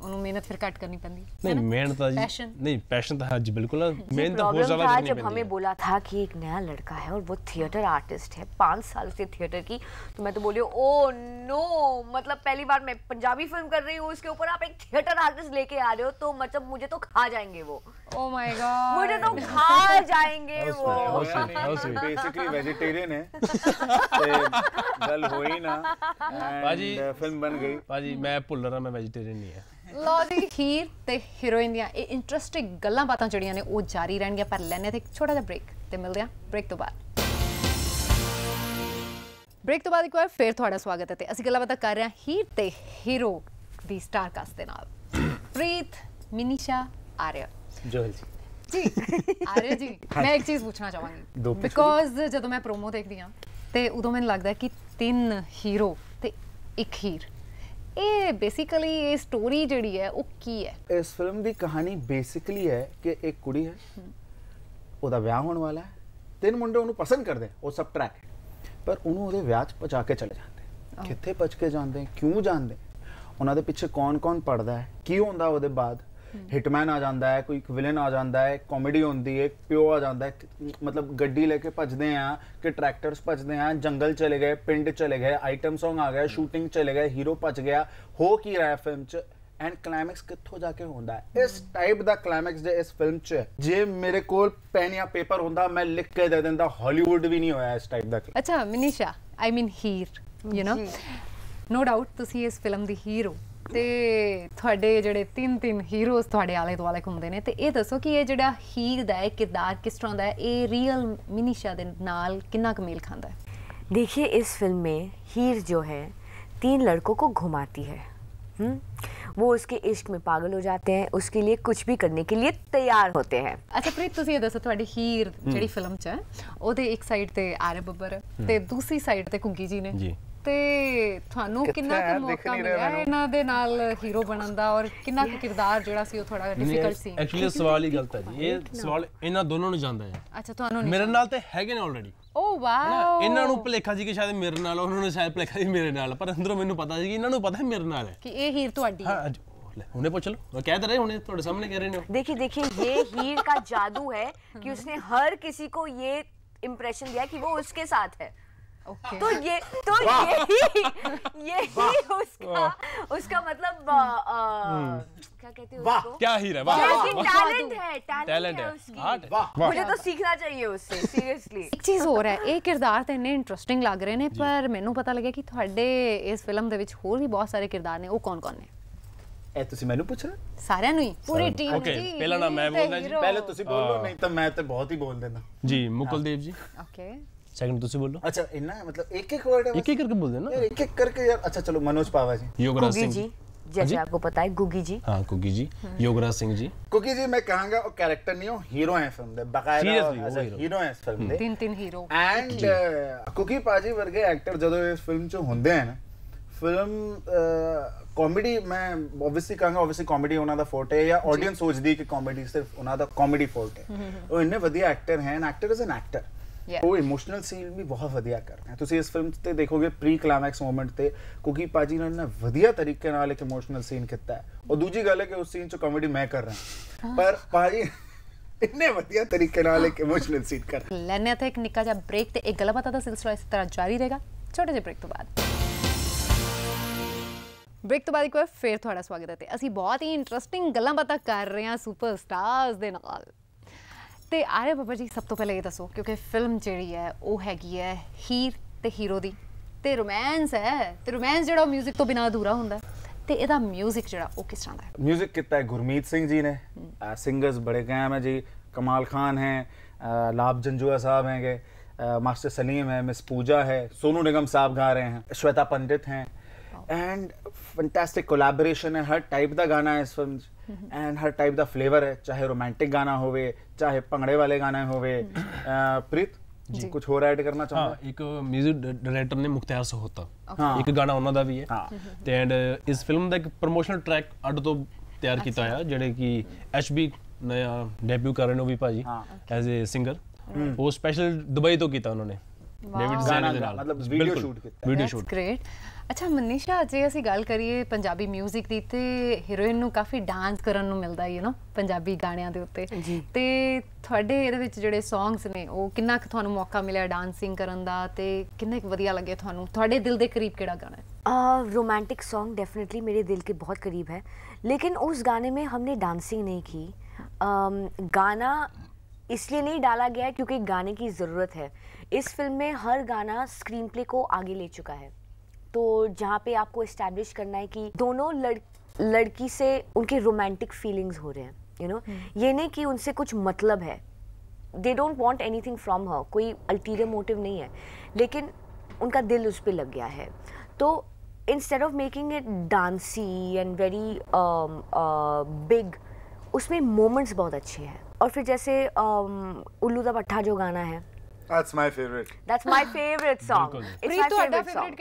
ਉਹਨੂੰ ਮਿਹਨਤ ਫਿਰ ਘੱਟ ਕਰਨੀ ਪੈਂਦੀ ਨਹੀਂ ਮਿਹਨਤ ਤਾਂ ਜੀ नहीं पैशन तो हाँ जी बिल्कुल मेन तो बहुत ज्यादा था जब हमें बोला था कि एक नया लड़का है और वो थिएटर आर्टिस्ट है पाँच साल से थिएटर की तो मैं तो बोली ओ oh, नो मतलब पहली बार मैं पंजाबी फिल्म कर रही हूँ उसके ऊपर आप एक थिएटर आर्टिस्ट लेके आ रहे हो तो मतलब मुझे तो खा जाएंगे वो ओह माय गॉड मुझे तो खा ਜਾਏंगे वो बेसिकली वेजिटेरियन है गल ਹੋਈ ਨਾ ਭਾਜੀ ਫਿਲਮ ਬਣ ਗਈ ਭਾਜੀ ਮੈਂ ਭੁੱਲ ਰਿਹਾ ਮੈਂ ਵੈਜੀਟੇਰੀਅਨ ਨਹੀਂ ਹਾਂ ਲੋ ਜੀ ਖੀਰ ਤੇ ਹੀਰੋਇਨ ਦੀਆਂ ਇਹ ਇੰਟਰਸਟਿੰਗ ਗੱਲਾਂ ਬਾਤਾਂ ਜਿਹੜੀਆਂ ਨੇ ਉਹ ਜਾਰੀ ਰਹਿਣਗੀਆਂ ਪਰ ਲੈਣੇ ਤੇ ਇੱਕ ਛੋਟਾ ਜਿਹਾ ਬ੍ਰੇਕ ਤੇ ਮਿਲਦੇ ਆ ਬ੍ਰੇਕ ਤੋਂ ਬਾਅਦ ਬ੍ਰੇਕ ਤੋਂ ਬਾਅਦ ਇੱਕ ਵਾਰ ਫੇਰ ਤੁਹਾਡਾ ਸਵਾਗਤ ਹੈ ਤੇ ਅਸੀਂ ਗੱਲਾਂ ਬਾਤਾਂ ਕਰ ਰਹੇ ਹਾਂ ਹੀਰ ਤੇ ਹੀਰੋ ਦੀ ਸਟਾਰ ਕਾਸਟ ਦੇ ਨਾਲ ਪ੍ਰੀਤ ਮਿਨੀਸ਼ਾ ਆਰਿਆ ਜੋਹਲ ਜੀ ਜੀ ਆਰੇ ਜੀ ਮੈਂ ਇੱਕ ਚੀਜ਼ ਪੁੱਛਣਾ ਚਾਹਾਂਗੀ ਬਿਕੋਜ਼ ਜਦੋਂ ਮੈਂ ਪ੍ਰੋਮੋ ਦੇਖਦੀ ਆ ਤੇ ਉਦੋਂ ਮੈਨੂੰ ਲੱਗਦਾ ਕਿ ਤਿੰਨ ਹੀਰੋ ਤੇ ਇੱਕ ਹੀਰ ਇਹ ਬੇਸਿਕਲੀ ਇਹ ਸਟੋਰੀ ਜਿਹੜੀ ਹੈ ਉਹ ਕੀ ਹੈ ਇਸ ਫਿਲਮ ਦੀ ਕਹਾਣੀ ਬੇਸਿਕਲੀ ਹੈ ਕਿ ਇੱਕ ਕੁੜੀ ਹੈ ਉਹਦਾ ਵਿਆਹ ਹੋਣ ਵਾਲਾ ਹੈ ਤਿੰਨ ਮੁੰਡੇ ਉਹਨੂੰ ਪਸੰਦ ਕਰਦੇ ਉਹ ਸਭ ਟਰੈਕ ਪਰ ਉਹਨੂੰ ਉਹਦੇ ਵਿਆਹ 'ਚ ਪਚਾ ਕੇ ਚਲੇ ਜਾਂਦੇ ਕਿੱਥੇ ਪਚ ਕੇ ਜਾਂਦੇ ਕਿਉਂ ਜਾਂਦੇ ਉਹਨਾਂ ਦੇ ਪਿੱਛੇ ਕੌਣ-ਕੌਣ ਪੜਦਾ ਹੈ ਕੀ ਹੁੰਦਾ ਉਹਦੇ ਬਾਅਦ हिटमैन आ जाता है कोई विलन आ जाता है कॉमेडी होती है प्यो आ जाता है मतलब गड्डी लेके भजते हैं कि ट्रैक्टर्स भजते हैं जंगल चले गए पिंड चले गए आइटम सॉन्ग आ गया शूटिंग चले गए हीरो भज गया हो की रहा है फिल्म च एंड क्लाइमैक्स कितों जाके होता है इस टाइप का क्लाइमैक्स जो इस फिल्म च जे मेरे को पेन या पेपर हों मैं लिख के दे दिता हॉलीवुड भी नहीं होया इस टाइप का अच्छा Minisha I mean Heer you know no doubt तुम इस फिल्म द हीरो ਤੇ ਤੁਹਾਡੇ ਜਿਹੜੇ ਤਿੰਨ ਤਿੰਨ ਹੀਰੋਜ਼ ਤੁਹਾਡੇ ਆਲੇ ਦੁਆਲੇ ਘੁੰਮਦੇ ਨੇ ਤੇ ਇਹ ਦੱਸੋ ਕਿ ਇਹ ਜਿਹੜਾ ਹੀਰ ਦਾ ਹੈ ਕਿਰਦਾਰ ਕਿਸ ਤਰ੍ਹਾਂ ਦਾ ਹੈ ਇਹ ਰੀਅਲ ਮਿਨੀਸ਼ਾ ਦੇ ਨਾਲ ਕਿੰਨਾ ਕੁ ਮੇਲ ਖਾਂਦਾ ਹੈ ਦੇਖਿਏ ਇਸ ਫਿਲਮ ਮੇ ਹੀਰ ਜੋ ਹੈ ਤਿੰਨ ਲੜਕੋ को ਘੁਮਾਤੀ ਹੈ हुँ? वो उसके इश्क में पागल हो जाते हैं उसके लिए कुछ भी करने के लिए ਤਿਆਰ ਹੁੰਦੇ ਹੈ ਅੱਛਾ ਪ੍ਰੀਤ ਤੁਸੀਂ ਇਹ ਦੱਸੋ ਤੁਹਾਡੀ ਹੀਰ ਜਿਹੜੀ ਫਿਲਮ 'ਚ ਹੈ ਉਹਦੇ ਇੱਕ ਸਾਈਡ ਤੇ ਆਰਿਆ ਬੱਬਰ ਤੇ ਦੂਸਰੀ ਸਾਈਡ ਤੇ ਕੁੰਗੀ ਜੀ ਨੇ ਜੀ ਤੇ ਤੁਹਾਨੂੰ ਕਿੰਨਾ ਕੁ ਮੌਕਾ ਮਿਲਿਆ ਇਹਨਾਂ ਦੇ ਨਾਲ ਹੀਰੋ ਬਣਨ ਦਾ ਔਰ ਕਿੰਨਾ ਕੁ ਕਿਰਦਾਰ ਜਿਹੜਾ ਸੀ ਉਹ ਥੋੜਾ ਡਿਫਿਕਲਟ ਸੀ ਐਕਚੁਅਲੀ ਸਵਾਲ ਹੀ ਗਲਤ ਹੈ ਜੀ ਇਹ ਸਵਾਲ ਇਹਨਾਂ ਦੋਨੋਂ ਨੂੰ ਜਾਂਦਾ ਹੈ ਅੱਛਾ ਤੁਹਾਨੂੰ ਨਹੀਂ ਮੇਰੇ ਨਾਲ ਤੇ ਹੈਗੇ ਨੇ ਆਲਰੇਡੀ ਓ ਵਾਓ ਇਹਨਾਂ ਨੂੰ ਭਲੇਖਾ ਜੀ ਕਿ ਸ਼ਾਇਦ ਮੇਰੇ ਨਾਲ ਉਹਨਾਂ ਨੂੰ ਸ਼ਾਇਦ ਭਲੇਖਾ ਜੀ ਮੇਰੇ ਨਾਲ ਪਰ ਅੰਦਰੋਂ ਮੈਨੂੰ ਪਤਾ ਸੀ ਕਿ ਇਹਨਾਂ ਨੂੰ ਪਤਾ ਹੈ ਮੇਰੇ ਨਾਲ ਹੈ ਕਿ ਇਹ ਹੀਰ ਤੁਹਾਡੀ ਹੈ ਹਾਂ उन्हें पूछ ਕਹਿ कह ਰਹੇ ਹੁਣੇ ਤੁਹਾਡੇ ਸਾਹਮਣੇ ਕਹਿ ਰਹੇ ਨੇ ਦੇਖੀ ਦੇਖੀ ਇਹ ਹੀਰ ਦਾ ਜਾਦੂ ਹੈ ਕਿ ਉਸਨੇ ਹਰ ਕਿਸੇ ਕੋ ਇਹ ਇੰਪ੍ਰੈਸ਼ਨ ਦਿਆ ਕਿ ਉਹ ਉਸਕੇ ਸਾਥ ਹੈ okay. तो ये तो यही यही उसका उसका मतलब आ, आ, क्या कहते हैं उसको क्या हीर है वाह टैलेंट है टैलेंट है उसकी मुझे तो सीखना चाहिए उससे सीरियसली एक चीज हो रहा ਇਹ ਕਿਰਦਾਰ ਤਾਂ ਇੰਨੇ ਇੰਟਰਸਟਿੰਗ ਲੱਗ ਰਹੇ ਨੇ ਪਰ ਮੈਨੂੰ ਪਤਾ ਲੱਗਿਆ ਕਿ ਤੁਹਾਡੇ ਇਸ ਫਿਲਮ ਦੇ ਵਿੱਚ ਹੋਰ ਵੀ ਬਹੁਤ ਸਾਰੇ ਕਿਰਦਾਰ ਨੇ ਉਹ ਕੌਣ-ਕੌਣ ਨੇ ਇਹ ਤੁਸੀਂ ਮੈਨੂੰ ਪੁੱਛ ਰਹੇ ਸਾਰਿਆਂ ਨੂੰ ਹੀ ਪੂਰੀ ਟੀਮ ਦੀ ਓਕੇ ਪਹਿਲਾਂ ਨਾ ਮੈਂ ਬੋਲਦਾ ਜੀ ਪਹਿਲੇ ਤੁਸੀਂ ਬੋਲੋ ਨਹੀਂ ਤਾਂ ਮੈਂ ਤੇ ਬਹੁਤ ਹੀ ਬੋਲ ਦੇਣਾ ਜੀ ਮੁਕਲਦੀਪ ਜੀ ਓਕੇ सेकंड तुसी बोलो अच्छा इन्ना मतलब एक एक वर्ड है एक एक करके बोल देना यार एक एक करके यार अच्छा चलो मनोज पावा जी योगराज सिंह जी जैसे हाँ आपको पता है गुगी जी हाँ गुगी जी हम्म। योगराज सिंह जी गुगी जी मैं कहूंगा वो कैरेक्टर नहीं हो हीरो हैं फिल्म दे बकायदा हीरो हैं फिल्म हम्म। दे तीन तीन हीरो एंड कुकी पाजी वर्गे एक्टर जदों इस फिल्म ਚ ਹੁੰਦੇ ਹਨ ਫਿਲਮ ਕਾਮੇਡੀ ਮੈਂ ਆਬਵੀਅਸਲੀ ਕਹਾਂਗਾ ਆਬਵੀਅਸਲੀ ਕਾਮੇਡੀ ਉਹਨਾਂ ਦਾ फोर्टे या ऑडियंस सोच दी कि कॉमेडी सिर्फ ਉਹਨਾਂ ਦਾ ਕਾਮੇਡੀ ਫੋਰਟ ਹੈ ਉਹ ਇੰਨੇ ਵਧੀਆ ਐਕਟਰ ਹਨ ਐਕਟਰ ਇਜ਼ ਐਨ ਐਕਟਰ ਉਹ ਇਮੋਸ਼ਨਲ ਸੀਨ ਵੀ ਬਹੁਤ ਵਧੀਆ ਕਰਦੇ ਆ ਤੁਸੀਂ ਇਸ ਫਿਲਮ ਤੇ ਦੇਖੋਗੇ ਪ੍ਰੀ ਕਲਾਈਮੈਕਸ ਮੂਮੈਂਟ ਤੇ ਕਿਉਂਕਿ ਪਾਜੀ ਨੇ ਨਾ ਵਧੀਆ ਤਰੀਕੇ ਨਾਲ ਇੱਕ ਇਮੋਸ਼ਨਲ ਸੀਨ ਕੀਤਾ ਹੈ ਔਰ ਦੂਜੀ ਗੱਲ ਹੈ ਕਿ ਉਸ ਸੀਨ 'ਚ ਕਾਮੇਡੀ ਮੈਂ ਕਰ ਰਹਾ ਪਰ ਪਾਜੀ ਇੰਨੇ ਵਧੀਆ ਤਰੀਕੇ ਨਾਲ ਇੱਕ ਇਮੋਸ਼ਨਲ ਸੀਨ ਕਰ ਲੈਣੇ ਤਾਂ ਇੱਕ ਨਿੱਕਾ ਜਿਹਾ ਬ੍ਰੇਕ ਤੇ ਇੱਕ ਗੱਲਬਾਤ ਦਾ ਸਿਲਸਿਲਾ ਇਸ ਤਰ੍ਹਾਂ ਜਾਰੀ ਰਹੇਗਾ ਛੋਟੇ ਜਿਹੇ ਬ੍ਰੇਕ ਤੋਂ ਬਾਅਦ ਬ੍ਰੇਕ ਤੋਂ ਬਾਅਦ ਇੱਕ ਵਾਰ ਫੇਰ ਤੁਹਾਡਾ ਸਵਾਗਤ ਹੈ ਤੇ ਅਸੀਂ ਬਹੁਤ ਹੀ ਇੰਟਰਸਟਿੰਗ ਗੱਲਾਂ ਬਾਤਾਂ ਕਰ ਰਹੇ ਹਾਂ ਸੁਪਰਸਟਾਰਸ ਦੇ ਨਾਲ ਤੇ ਆਰੇ ਬਾਬਾ ਜੀ ਸਭ ਤੋਂ ਪਹਿਲਾਂ ਇਹ ਦੱਸੋ ਕਿਉਂਕਿ ਫਿਲਮ ਜਿਹੜੀ ਹੈ ਉਹ ਹੈਗੀ ਹੈ ਹੀਰ ਤੇ ਹੀਰੋ ਦੀ ਤੇ ਰੋਮਾਂਸ ਹੈ ਤੇ ਰੋਮਾਂਸ ਜਿਹੜਾ 뮤직 ਤੋਂ ਬਿਨਾ ਅਧੂਰਾ ਹੁੰਦਾ ਤੇ ਇਹਦਾ 뮤직 ਜਿਹੜਾ ਉਹ ਕਿਸ ਤਰ੍ਹਾਂ ਦਾ ਹੈ 뮤직 ਕੀਤਾ ਹੈ ਗੁਰਮੀਤ ਸਿੰਘ ਜੀ ਨੇ ਸਿੰਗਰਸ ਬੜੇ ਕਾਇਮ ਹੈ ਜੀ ਕਮਾਲ ਖਾਨ ਹੈ ਲਾਭ ਜੰਜੂਆ ਸਾਹਿਬ ਹੈਗੇ ਮਾਸਟਰ ਸਲੀਮ ਹੈ ਮਿਸ ਪੂਜਾ ਹੈ ਸੋਨੂ ਨਿਗਮ ਸਾਹਿਬ ਗਾ ਰਹੇ ਹਨ ਸ਼ਵੇਤਾ ਪੰਡਿਤ ਹੈ and fantastic collaboration and her type the गाना है इस फिल्म एंड हर टाइप द फ्लेवर है चाहे रोमांटिक गाना होवे चाहे पंगड़े वाले गाने होवे प्रीत ਜੀ ਕੁਝ ਹੋਰ ਐਡ ਕਰਨਾ ਚਾਹੁੰਦਾ ਹਾਂ ਇੱਕ 뮤직 ਡਾਇਰੈਕਟਰ ਨੇ ਮੁਖਤਿਆਰ ਸਹੋਤਾ ਇੱਕ ਗਾਣਾ ਉਹਨਾਂ ਦਾ ਵੀ ਹੈ ਤੇ ਐਂਡ ਇਸ ਫਿਲਮ ਦਾ ਇੱਕ ਪ੍ਰੋਮੋਸ਼ਨਲ ਟਰੈਕ ਅੱਡ ਤੋਂ ਤਿਆਰ ਕੀਤਾ ਆ ਜਿਹੜੇ ਕਿ ਐਚਬੀ ਨਇਆ ਡੈਬਿਊ ਕਰ ਰਹੇ ਨੇ ਉਹ ਵੀ ਭਾਜੀ ਐਜ਼ ਅ ਸਿੰਗਰ ਉਹ ਸਪੈਸ਼ਲ ਦੁਬਈ ਤੋਂ ਕੀਤਾ ਉਹਨਾਂ ਨੇ ਡੇਵਿਡ ਜ਼ੈਨ ਦੇ ਨਾਲ ਮਤਲਬ ਵੀਡੀਓ ਸ਼ੂਟ ਕੀਤਾ ਵੀਡੀਓ ਸ਼ੂਟ ਗ੍ਰੇਟ ਅੱਛਾ ਮਨੀਸ਼ਾ ਜੇ ਅਸੀਂ ਗੱਲ ਕਰੀਏ ਪੰਜਾਬੀ 뮤직 ਦੀ ਤੇ ਹੀਰੋਇਨ ਨੂੰ ਕਾਫੀ ਡਾਂਸ ਕਰਨ ਨੂੰ ਮਿਲਦਾ ਹੈ ਨਾ ਪੰਜਾਬੀ ਗਾਣਿਆਂ ਦੇ ਉੱਤੇ ਤੇ ਤੁਹਾਡੇ ਇਹਦੇ ਵਿੱਚ ਜਿਹੜੇ ਸੌਂਗਸ ਨੇ ਉਹ ਕਿੰਨਾ ਕੁ ਤੁਹਾਨੂੰ ਮੌਕਾ ਮਿਲਿਆ ਡਾਂਸਿੰਗ ਕਰਨ ਦਾ ਤੇ ਕਿੰਨੇ ਕੁ ਵਧੀਆ ਲੱਗੇ ਤੁਹਾਨੂੰ ਤੁਹਾਡੇ ਦਿਲ ਦੇ ਕਰੀਬ ਕਿਹੜਾ ਗਾਣਾ ਹੈ ਰੋਮਾਂਟਿਕ ਸੌਂਗ ਡੈਫੀਨਿਟਲੀ ਮੇਰੇ ਦਿਲ के बहुत करीब है लेकिन उस गाने में हमने डांसिंग नहीं की ਅਮ गाना इसलिए नहीं डाला गया ਗਿਆ क्योंकि गाने की ज़रूरत है इस फिल्म में हर गाना स्क्रीन ਪਲੇ को आगे ले चुका है तो जहाँ पे आपको इस्टेब्लिश करना है कि दोनों लड़ लड़की से उनके रोमांटिक फीलिंग्स हो रहे हैं you you know know? hmm. ये नहीं कि उनसे कुछ मतलब है they don't want anything from her कोई अल्टीरियर मोटिव नहीं है लेकिन उनका दिल उस पर लग गया है तो instead of making it dancy and very big उसमें मोमेंट्स बहुत अच्छे हैं और फिर जैसे um, उल्लू दा पट्ठा जो गाना है That's my favorite. That's my favorite song. it's my तो favorite song.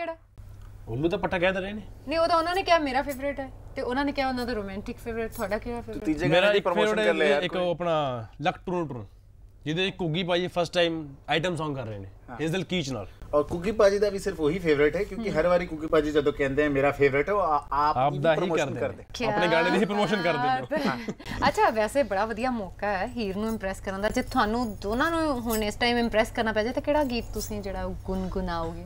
ਉਹਨੂੰ ਤਾਂ ਪੱਟਾ ਕਹਿ ਦੇ ਰਹੇ ਨੇ ਨਹੀਂ ਉਹ ਤਾਂ ਉਹਨਾਂ ਨੇ ਕਿਹਾ ਮੇਰਾ ਫੇਵਰੇਟ ਹੈ ਤੇ ਉਹਨਾਂ ਨੇ ਕਿਹਾ ਉਹਨਾਂ ਦਾ ਰੋਮਾਂਟਿਕ ਫੇਵਰੇਟ ਤੁਹਾਡਾ ਕਿਹੜਾ ਫੇਵਰੇਟ ਤੀਜੇ ਗਾਣੇ ਦੀ ਪ੍ਰੋਮੋਸ਼ਨ ਕਰ ਲਿਆ ਇੱਕ ਆਪਣਾ ਲਕ ਟੂਰ ਟੂਰ ਜਿਹਦੇ ਕੁੱਗੀ ਪਾਜੀ ਫਸਟ ਟਾਈਮ ਆਈਟਮ Song ਕਰ ਰਹੇ ਨੇ ਇਸ ਦਿਲ ਕੀਚ ਨਾਲ ਔਰ ਕੁੱਗੀ ਪਾਜੀ ਦਾ ਵੀ ਸਿਰਫ ਉਹੀ ਫੇਵਰੇਟ ਹੈ ਕਿਉਂਕਿ ਹਰ ਵਾਰੀ ਕੁੱਗੀ ਪਾਜੀ ਜਦੋਂ ਕਹਿੰਦੇ ਆ ਮੇਰਾ ਫੇਵਰੇਟ ਹੈ ਆਪ ਦੀ ਪ੍ਰੋਮੋਸ਼ਨ ਕਰਦੇ ਆਪਣੇ ਗਾਣੇ ਦੀ ਹੀ ਪ੍ਰੋਮੋਸ਼ਨ ਕਰਦੇ ਹੋ ਅੱਛਾ ਵੈਸੇ ਬੜਾ ਵਧੀਆ ਮੌਕਾ ਹੈ ਹੀਰ ਨੂੰ ਇੰਪ੍ਰੈਸ ਕਰਨ ਦਾ ਜੇ ਤੁਹਾਨੂੰ ਦੋਨਾਂ ਨੂੰ ਹੁਣ ਇਸ ਟਾਈਮ ਇੰਪ੍ਰੈਸ ਕਰਨਾ ਪੈ ਜਾਏ ਤਾਂ ਕਿਹੜਾ ਗੀਤ ਤੁਸੀਂ ਜਿਹੜਾ ਗੁੰਗੁਨਾਓਗੇ